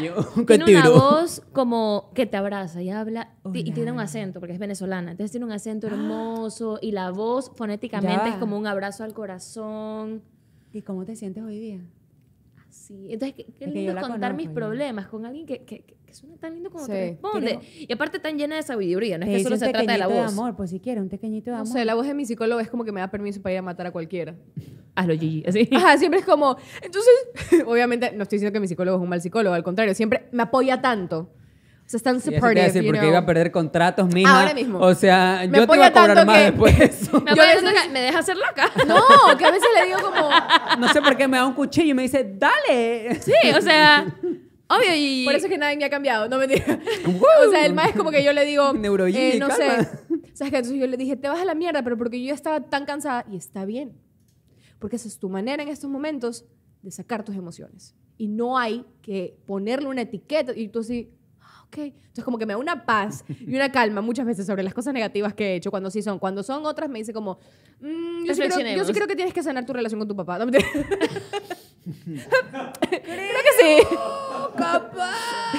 tiene una voz como que te abraza y habla y tiene un acento, porque es venezolana. Entonces tiene un acento ah. hermoso y la voz fonéticamente es como un abrazo al corazón. ¿Y cómo te sientes hoy día? Así. Entonces, qué, lindo contar mis problemas con alguien que es una tan lindo como te responde. Y aparte tan llena de sabiduría, no es que solo se trata de la voz. un de amor, pues si quiere, un pequeñito de amor. No sé, la voz de mi psicólogo es como que me da permiso para ir a matar a cualquiera. Hazlo, Gigi, así. Ajá, siempre es como, entonces, obviamente no estoy diciendo que mi psicólogo es un mal psicólogo, al contrario, siempre me apoya tanto. O sea, están supportive. Sí, porque iba a perder contratos, mija. Ahora mismo. O sea, me yo te iba a cobrar más que... después. Me, me deja ser loca. No, que a veces le digo como. No sé por qué me da un cuchillo y me dice, dale. Sí, o sea. Por eso es que nadie me ha cambiado, no me digas. o sea, el más es como que yo le digo... Eh, no sé. ¿Sabes que Entonces yo le dije, te vas a la mierda, pero porque yo estaba tan cansada. Y está bien. Porque esa es tu manera en estos momentos de sacar tus emociones. Y no hay que ponerle una etiqueta. Y tú así, entonces como que me da una paz y una calma muchas veces sobre las cosas negativas que he hecho cuando sí son. Cuando son otras me dice como, mm, yo, sí creo, que tienes que sanar tu relación con tu papá. No, creo que sí. ¡Oh, capaz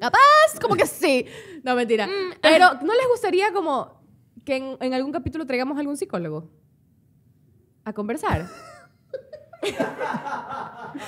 Capaz, como que sí. No, mentira. Mm, ah. Pero, ¿no les gustaría como que en, algún capítulo traigamos a algún psicólogo a conversar?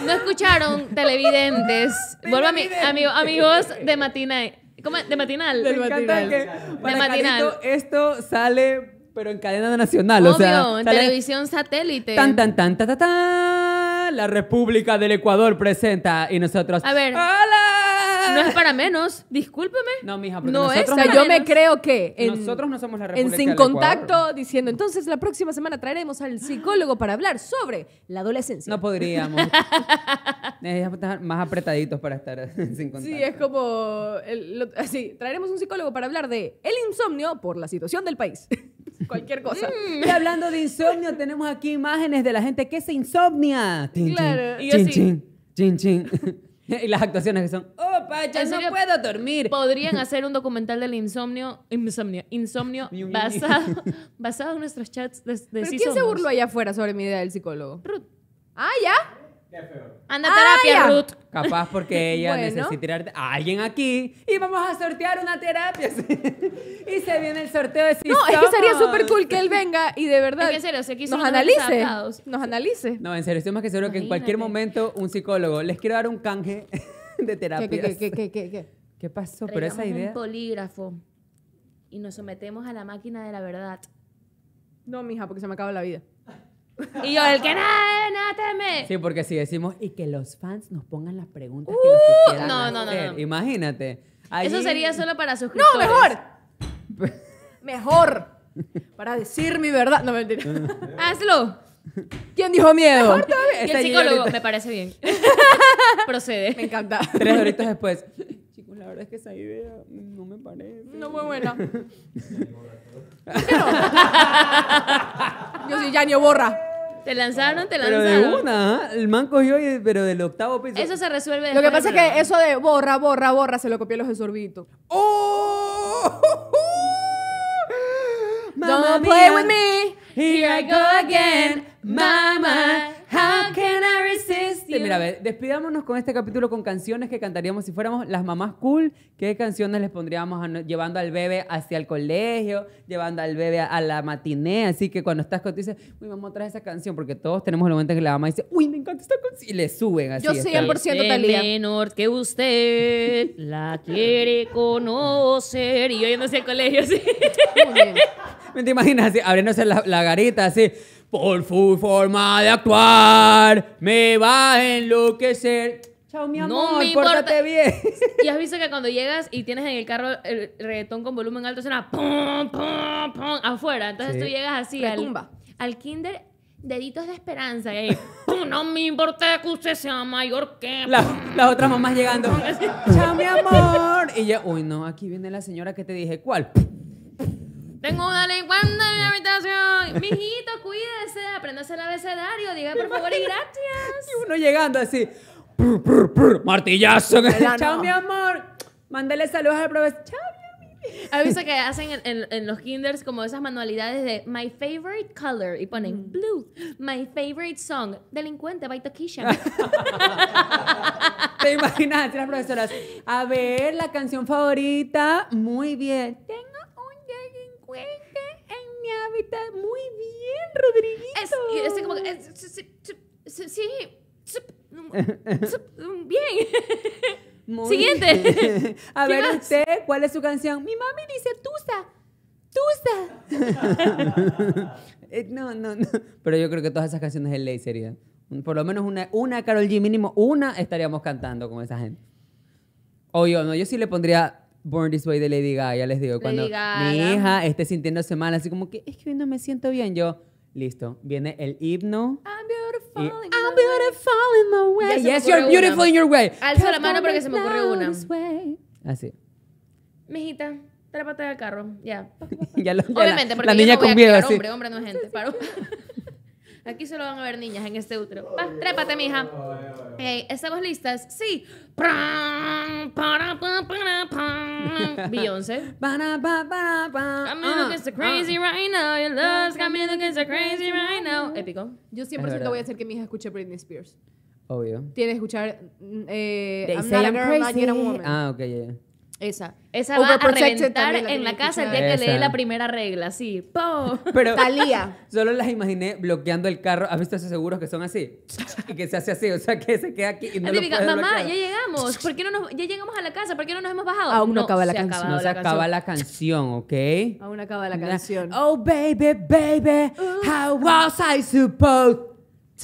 No escucharon televidentes. Vuelvo a mi, amigo, amigos de matinal. ¿Cómo? De matinal. de matinal. esto sale pero en cadena nacional, Obvio, o sea, en televisión satélite. Tan tan tan tan tan. tan. La República del Ecuador presenta y nosotros. A ver. ¡Hola! no es para menos, discúlpeme. No, mija, porque yo me creo que nosotros no somos la República en sin contacto diciendo, entonces la próxima semana traeremos al psicólogo para hablar sobre la adolescencia. No podríamos. Necesitamos estar más apretaditos para estar sin contacto. Sí, es como así, traeremos un psicólogo para hablar de el insomnio por la situación del país. Cualquier cosa. Mm. Y hablando de insomnio, tenemos aquí imágenes de la gente que se insomnia. claro. Chin, Y las actuaciones que son, oh, Pacha, no puedo dormir. Podrían hacer un documental del insomnio, insomnio, insomnio, basado, basado en nuestros chats de, de ¿Pero quién se burló allá afuera sobre mi idea del psicólogo? Ruth. Ah, ¿ya? Anda terapia, Ruth. Capaz porque ella Necesita necesita a alguien aquí y vamos a sortear una terapia. y se viene el sorteo de No, es que sería súper cool que él venga y de verdad nos analice. Nos analice. No, en serio, estoy más que seguro que en cualquier momento un psicólogo les quiero dar un canje de terapia. ¿Qué, qué, qué, qué, pasó? Pero esa idea. un polígrafo y nos sometemos a la máquina de la verdad. No, mija, porque se me acaba la vida. Y yo, el que nada, nada teme. Sí, porque si decimos, y que los fans nos pongan las preguntas que nos uh, no, no, no, Imagínate. Eso sería solo para suscriptores. No, mejor. Mejor. Para decir mi verdad. No, mentira. Hazlo. ¿Quién dijo miedo? Que el psicólogo, me parece bien. procede Me encanta. Tres horitas después. Chicos, la verdad es que esa idea no me parece. No, muy buena. Yo soy Yanio Borra. Te lanzaron, te lanzaron. Pero de una, ¿ah? el man cogió, y- pero del octavo piso. Eso se resuelve Lo que pasa es que eso de borra, borra, borra se lo copió los de ¡Oh! Don't play with me. Here I go again. Mama, How can I resist Mira, ver, despidámonos con este capítulo con canciones que cantaríamos si fuéramos las mamás cool. ¿Qué canciones les pondríamos llevando al bebé hacia el colegio, llevando al bebé a, la matiné? Así que cuando estás con tú dices, uy, mamá, trae esa canción, porque todos tenemos el momento en que la mamá dice, uy, me encanta esta canción. Y le suben así. Yo 100% día. menor que usted la quiere conocer. Y yo yéndose al colegio así. ¿Me te imaginas así, abriéndose la, la garita así? Por su forma de actuar, me va a enloquecer. Chao, mi amor, no me pórtate bien. Y has visto que cuando llegas y tienes en el carro el reggaetón con volumen alto, suena pum, pum, pum, afuera. Entonces tú llegas así al, al kinder, deditos de esperanza. Y no me importa que usted sea mayor que... las otras mamás llegando. Chao, mi amor. Y ya, uy, no, aquí viene la señora que te dije, ¿cuál? Tengo una delincuente en mi habitación. Mijito, cuídese, apréndase el abecedario, diga por favor y gracias. Y uno llegando así, martillazo. Chao, mi amor. Mándale saludos al profesor. Chao, ¿Has visto que hacen en, los kinders como esas manualidades de My favorite color? Y ponen mm. blue, my favorite song, delincuente by Tokisha. ¿Te imaginas? Las profesoras, a ver, la canción favorita, muy bien está muy bien, Rodriguito. sí, bien. Siguiente. A ver, usted, ¿cuál es su canción? Mi mami dice Tusa. Tusa. Eh, no, no, no. Pero yo creo que todas esas canciones de ley serían. Por lo menos una, una Carol G, mínimo una estaríamos cantando con esa gente. O yo, no, yo sí le pondría Born This Way de Lady Gaga, ya les digo, cuando mi hija esté sintiéndose mal, así como que es que hoy no me siento bien, yo, listo, viene el himno. I'm beautiful, in, my way. yes, you're beautiful in your way. Alzo la mano porque se me ocurrió una. Así. Mijita, patada del carro, ya. ya lo, Obviamente, porque la niña yo con miedo, hombre, hombre no es gente, paro. Aquí solo van a ver niñas en este útero. Va, trépate, mija. Hey, ¿Estamos listas? Sí. Beyoncé. I'm looking ah, the crazy ah. right now. Your love's got me looking so crazy right now. Épico. Yo siempre voy a hacer que mi hija escuche Britney Spears. Obvio. Tiene que escuchar mm, eh, They I'm say not a girl, crazy. not yet a woman. Ah, ok, yeah. Esa. Esa va a reventar en la casa el día que lee la primera regla, sí. Pero Talía. Solo las imaginé bloqueando el carro. ¿Has visto esos seguros que son así? Y que se hace así, o sea, que se queda aquí y no lo Mamá, ya llegamos. ¿Por qué no nos, ya llegamos a la casa? ¿Por qué no nos hemos bajado? Aún no, acaba la canción. No se acaba la canción, ¿ok? Aún acaba la canción. Oh, baby, baby, uh. how was I supposed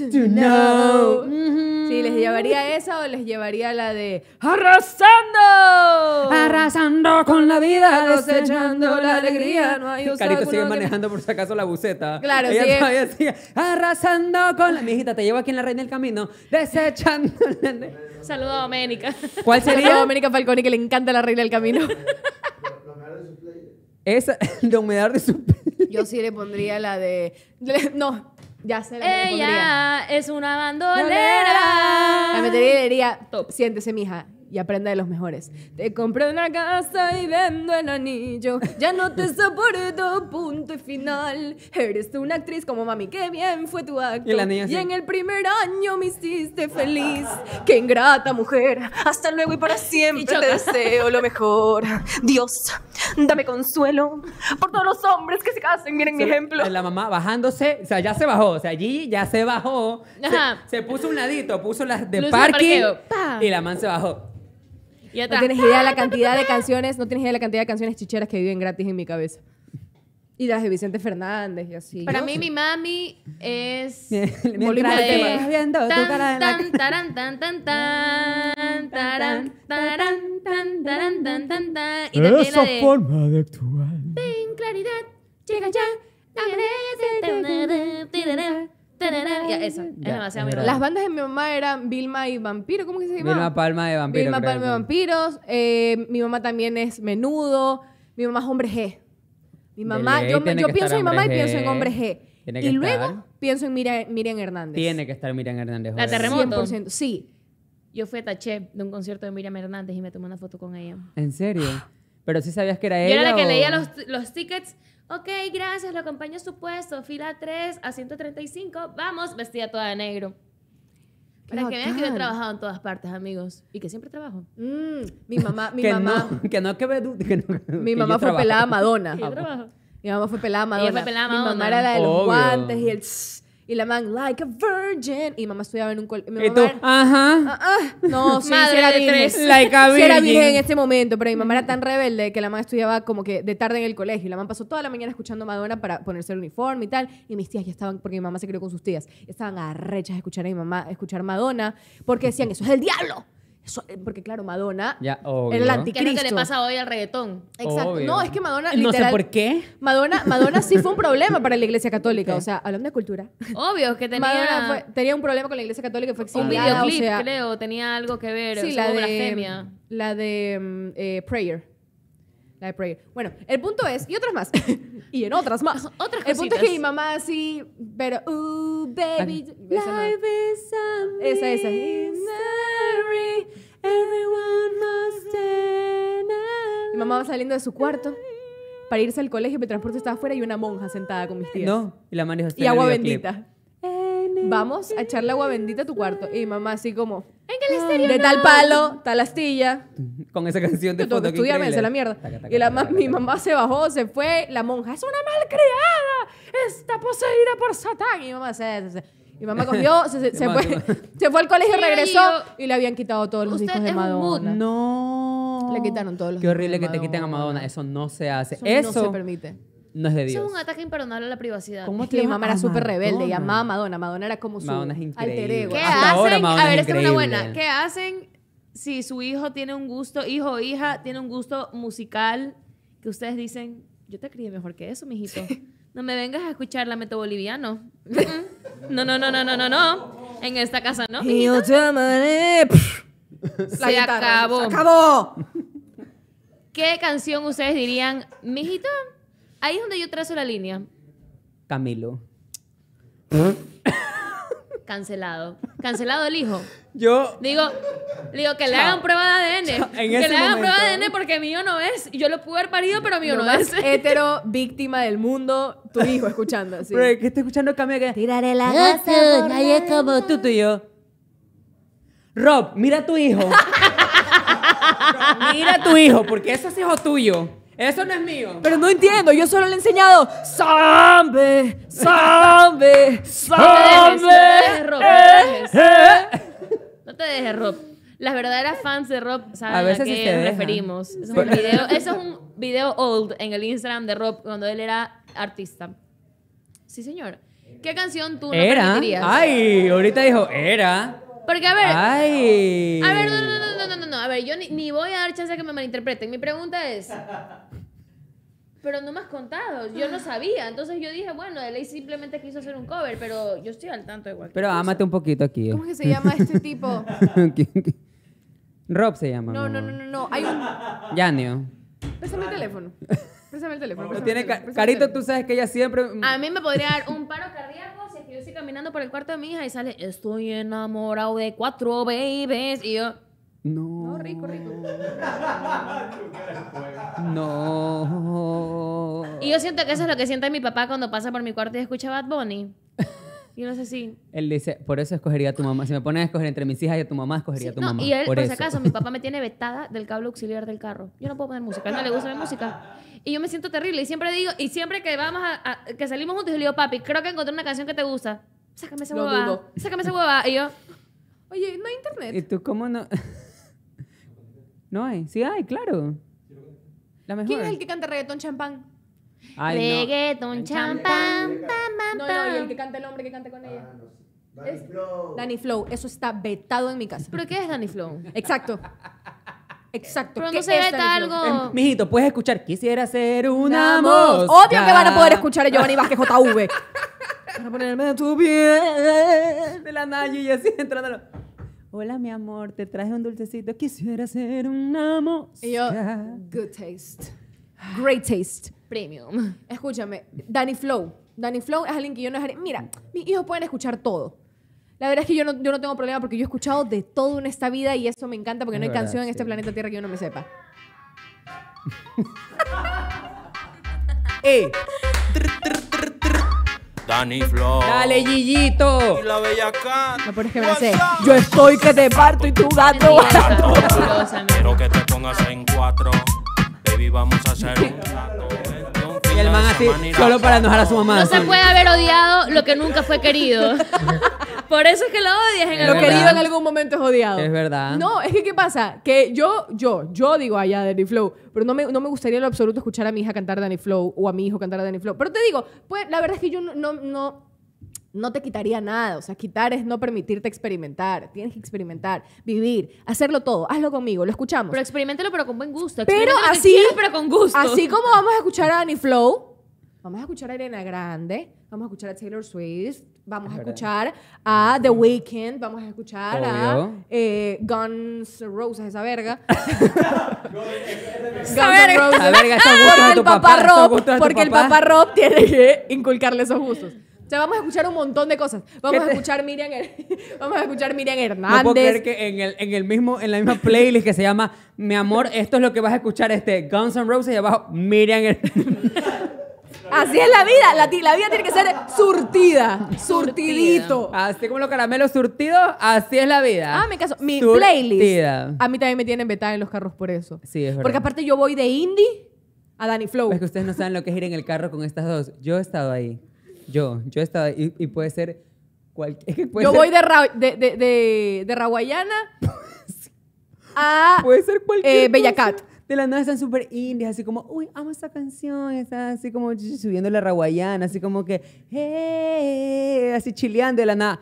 no. Sí, les llevaría esa o les llevaría la de arrasando. Arrasando con la vida, desechando la alegría. No hay carito sigue manejando por si acaso la buceta. Claro, Ella todavía sigue arrasando con la... Mi hijita, te llevo aquí en la reina del camino, desechando Saluda a Doménica. ¿Cuál sería? Saludo a Doménica Falconi, que le encanta la reina del camino. Esa, de humedad de su... Yo sí le pondría la de... No, ya sé la Ella es una bandolera. La metería le diría, Top. siéntese, mija y aprenda de los mejores. Te compré una casa y vendo el anillo. Ya no te soporto, punto y final. Eres una actriz como mami, qué bien fue tu acto. Y, en el primer año me hiciste feliz. Qué ingrata mujer. Hasta luego y para siempre y te deseo lo mejor. Dios, dame consuelo por todos los hombres que se casen. Miren mi ejemplo. La mamá bajándose, o sea, ya se bajó. O sea, allí ya se bajó. Se, puso un ladito, puso las de Luz parking. y la mamá se bajó no tienes idea de la cantidad de canciones, no tienes idea la cantidad de canciones chicheras que viven gratis en mi cabeza. Y las de Vicente Fernández y así. Para mí, mi mami es. forma de actuar. claridad, llega ya, las bandas de mi mamá eran Vilma y Vampiro, ¿cómo que se llamaba? Vilma Palma de Vampiro. Vilma Palma de Vampiros. Eh, mi mamá también es menudo. Mi mamá es hombre G. Mi mamá, yo, pienso en mi mamá y pienso en hombre G. Y luego pienso en Miriam, Hernández. Tiene que estar Miriam Hernández. La terremoto. Sí. Yo fui a Taché de un concierto de Miriam Hernández y me tomé una foto con ella. ¿En serio? Ah. Pero sí sabías que era Yo era la que leía los, los tickets Ok, gracias, lo acompaño supuesto. su puesto, fila 3 a 135, vamos, vestida toda de negro. Para que vean que yo he trabajado en todas partes, amigos. Y que siempre trabajo. Mm, mi mamá, mi mamá. que no que, ve que Mi mamá fue pelada Madonna. Mi mamá fue pelada Madonna. pelada Madonna. Mi mamá era la de los guantes y el. Y la mamá, like a virgin. Y mamá estudiaba en un colegio. Y ajá. Ah, ah". No, sí, Madre era de Tres. Like a virgin. Sí era virgen en este momento, pero mi mamá era tan rebelde que la mamá estudiaba como que de tarde en el colegio. Y la mamá pasó toda la mañana escuchando Madonna para ponerse el uniforme y tal. Y mis tías ya estaban, porque mi mamá se crió con sus tías, estaban arrechas de escuchar a mi mamá escuchar Madonna, porque decían, eso es el diablo. Eh, porque claro, Madonna ya, era el anticristo. ¿Qué es lo que le pasa hoy al reggaetón? Exacto. No, es que Madonna No sé por qué. Madonna, Madonna sí fue un problema para la Iglesia Católica. O sea, hablando de cultura. Obvio, que tenía... Madonna tenía un problema con la Iglesia Católica fue exiliada. Un videoclip, creo, tenía algo que ver. Sí, la de, La mm, de eh, Prayer. Bueno, el punto es, y otras más, y en otras más. El punto es que mi mamá así, pero, uh, baby, esa Esa, mi mamá va saliendo de su cuarto para irse al colegio, mi transporte estaba afuera y una monja sentada con mis tías. No, y la manejo Y agua bendita. Vamos a echarle agua bendita a tu cuarto. Y mi mamá así como de tal palo, tal astilla. Con esa canción de todo tengo que la mierda. Y la mi mamá se bajó, se fue, la monja, es una malcriada, está poseída por Satán. Y mi mamá se... mamá cogió, se, fue, se fue al colegio, y regresó y le habían quitado todos los de Madonna. No. Le quitaron todos los Qué horrible que te quiten a Madonna. Eso no se hace. Eso, no se permite. No es de Dios. Eso es un ataque imperdonable a la privacidad. ¿Cómo que Mi mamá era súper rebelde y a Madonna. Madonna era como su Madonna ¿Qué hacen? a ver, esta es una buena. ¿Qué hacen si su hijo tiene un gusto, hijo o hija, tiene un gusto musical que ustedes dicen, yo te crié mejor que eso, mijito? No me vengas a escuchar la lamento boliviano. no, no, no, no, no, no, no. En esta casa no. Y yo te se acabó. Se acabó. ¿Qué canción ustedes dirían, mijito? Ahí es donde yo trazo la línea. Camilo. Cancelado. Cancelado el hijo. Yo. Digo, digo que le hagan prueba de ADN. que le hagan prueba de ADN porque mío no es. yo lo pude haber parido, pero mío no, es. hetero, víctima del mundo, tu hijo escuchando. así. Pero escuchando Camilo que... Tiraré la gasa, nadie es como tú, tú y yo. Rob, mira a tu hijo. mira a tu hijo, porque ese es hijo tuyo. Eso no es mío. Pero no entiendo, yo solo le he enseñado Sambe, Sambe, Sambe. No te dejes, Rob. Las verdaderas fans de Rob saben a, veces qué referimos. Eso es, un video, old en el Instagram de Rob cuando él era artista. Sí, señor. ¿Qué canción tú no era? Ay, ahorita dijo era. Porque a ver, Ay. a ver, no, no, no, no, no, no, a ver, yo ni, ni voy a dar chance a que me malinterpreten. Mi pregunta es, pero no me has contado. Yo no ah. sabía. Entonces yo dije, bueno, de simplemente quiso hacer un cover, pero yo estoy al tanto igual. Pero ámate un poquito aquí. Eh. ¿Cómo que se llama este tipo? Rob se llama. No, no, no, no, Hay un. Yanio. Neo. el teléfono. el teléfono. el Carito, tú sabes que ella siempre. A mí me podría dar un paro cardíaco si es que yo estoy caminando por el cuarto de mi hija y sale, estoy enamorado de cuatro babies. Y yo, no. No, rico, rico. No. Y yo siento que eso es lo que siente mi papá cuando pasa por mi cuarto y escucha Bad Bunny. Y no sé si. Él dice, por eso escogería a tu mamá. Si me pones a escoger entre mis hijas y a tu mamá, escogería a tu no, mamá. Y él, por, si acaso, mi papá me tiene vetada del cable auxiliar del carro. Yo no puedo poner música, a él no le gusta mi música. Y yo me siento terrible. Y siempre digo, y siempre que vamos a, que salimos juntos, yo le digo, papi, creo que encontré una canción que te gusta. Sácame esa hueva. Sácame esa hueva. Y yo, oye, no hay internet. ¿Y tú cómo no? No hay. Sí hay, claro. ¿Quién es el que canta reggaetón champán? Ay, reggaetón champán, No, no, el que canta el hombre que canta con ah, ella. Danny Flow. Danny Flow, eso está vetado en mi casa. ¿Pero qué es Danny Flow? Exacto. Exacto. Pero no se veta algo. Em, mijito, puedes escuchar Quisiera ser una amor. Obvio que van a poder escuchar a Giovanni Vázquez JV. Para ponerme tu piel de la Nayi y así entrándolo hola mi amor, te traje un dulcecito, quisiera ser un amo. Y yo, good taste, great taste, premium. Escúchame, Danny Flow, Danny Flow es alguien que yo no dejaré, mira, mis hijos pueden escuchar todo. La verdad es que yo no, yo no tengo problema porque yo he escuchado de todo en esta vida y eso me encanta porque no hay canción en este planeta Tierra que yo no me sepa. ¡Eh! Dani Flow. Dale, Gillito. la bella No, que me Yo estoy que te parto y tu gato. Quiero que te pongas en cuatro. Baby, vamos a hacer un gato. Y el man así, solo para enojar a su mamá. No se puede haber odiado lo que nunca fue querido. Por eso es que lo odias en Lo querido en algún momento es odiado. Es verdad. No, es que ¿qué pasa? Que yo, yo, yo digo allá Danny Flow, pero no me, gustaría en lo absoluto escuchar a mi hija cantar Danny Flow o a mi hijo cantar a Danny Flow. Pero te digo, pues la verdad es que yo no no te quitaría nada. O sea, quitar es no permitirte experimentar. Tienes que experimentar, vivir, hacerlo todo. Hazlo conmigo, lo escuchamos. Pero experimentalo, pero con buen gusto. Pero así, pero con gusto. Así como vamos a escuchar a Annie Flow, vamos a escuchar a Elena Grande, vamos a escuchar a Taylor Swift, vamos a escuchar a The Weeknd, vamos a escuchar a eh, Guns Roses, esa verga. Guns verga. Roses. Verga, porque el papá rock. porque el papá Rob tiene que inculcarle esos gustos. O sea, vamos a escuchar un montón de cosas. Vamos a escuchar Miriam, er- vamos a escuchar Miriam Hernández. No puedo creer que en el, en el mismo, en la misma playlist que se llama Mi amor, esto es lo que vas a escuchar, este Guns N' Roses y abajo Miriam er-". Así es la vida, la, la, vida tiene que ser surtida, surtidito. Así como los caramelos surtidos, así es la vida. Ah, mi caso, mi playlist. A mí también me tienen vetada en los carros por eso. Sí, es Porque aparte yo voy de indie a Danny Flow. Es que ustedes no saben lo que es ir en el carro con estas dos. Yo he estado ahí. Yo, yo estaba, y, y puede ser cualquier yo voy de, de, de, Raguayana a puede ser cualquier eh, Bellacat. De la nada están súper indias, así como, uy, amo esta canción, están así como subiendo la raguayana, así como que, así chileando de la nada.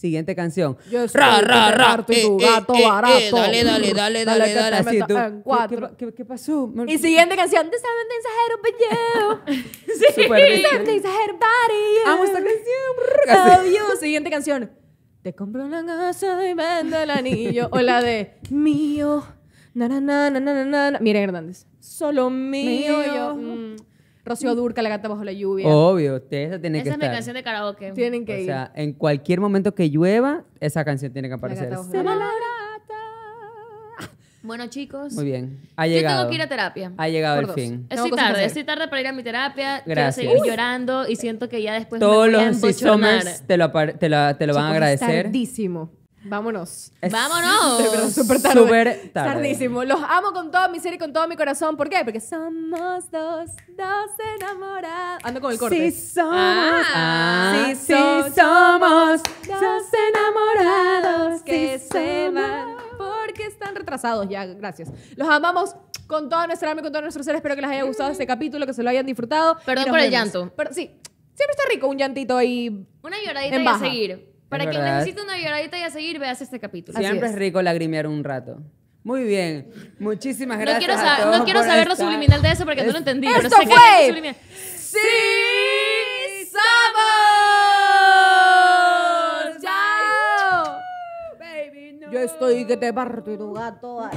Siguiente canción. Yo soy ra, ra, ra, tu gato barato. dale, dale, dale, dale, dale. Así, tú, ¿qué, pasó? Y siguiente canción, The Seven Things I You. sí. Super The Seven Things ahead Amo esta canción. Siguiente canción. Te compro una casa y vendo el anillo. O la de mío. Na, Mira Hernández. Solo mío. Yo. Rocío mm. Durca, La Gata Bajo la Lluvia. Obvio, ustedes esa tiene que estar. Esa es mi canción de karaoke. Tienen que ir. O sea, en cualquier momento que llueva, esa canción tiene que aparecer. La la Bueno, chicos. Muy bien. Ha llegado. Yo tengo que ir a terapia. Ha llegado el fin. fin. Es tarde, Es tarde para ir a mi terapia. Gracias. Quiero seguir llorando y siento que ya después Todos me voy a los te lo, te, te lo van a agradecer. Tardísimo. Vámonos. Vámonos. Súper tarde. Súper Tardísimo. Los amo con toda mi ser y con todo mi corazón. ¿Por qué? Porque somos dos, dos enamorados. Ando con el corte. Sí somos. Ah, ah. sí, somos. Dos enamorados que se van porque están retrasados ya. Gracias. Los amamos con toda nuestra alma y con todo nuestro ser. Espero que les haya gustado este capítulo, que se lo hayan disfrutado. Perdón por el llanto. Pero, sí. Siempre está rico un llantito ahí. Una lloradita en a seguir. Para quien necesita necesite una lloradita y a seguir, veas este capítulo. Siempre es. rico lagrimear un rato. Muy bien. Muchísimas gracias. No quiero, saber lo subliminal de eso porque tú no lo entendí. Esto sé fue. ¡Sí! ¡Somos! ¡Chao! Baby, no. Yo estoy que te parto y tu gato.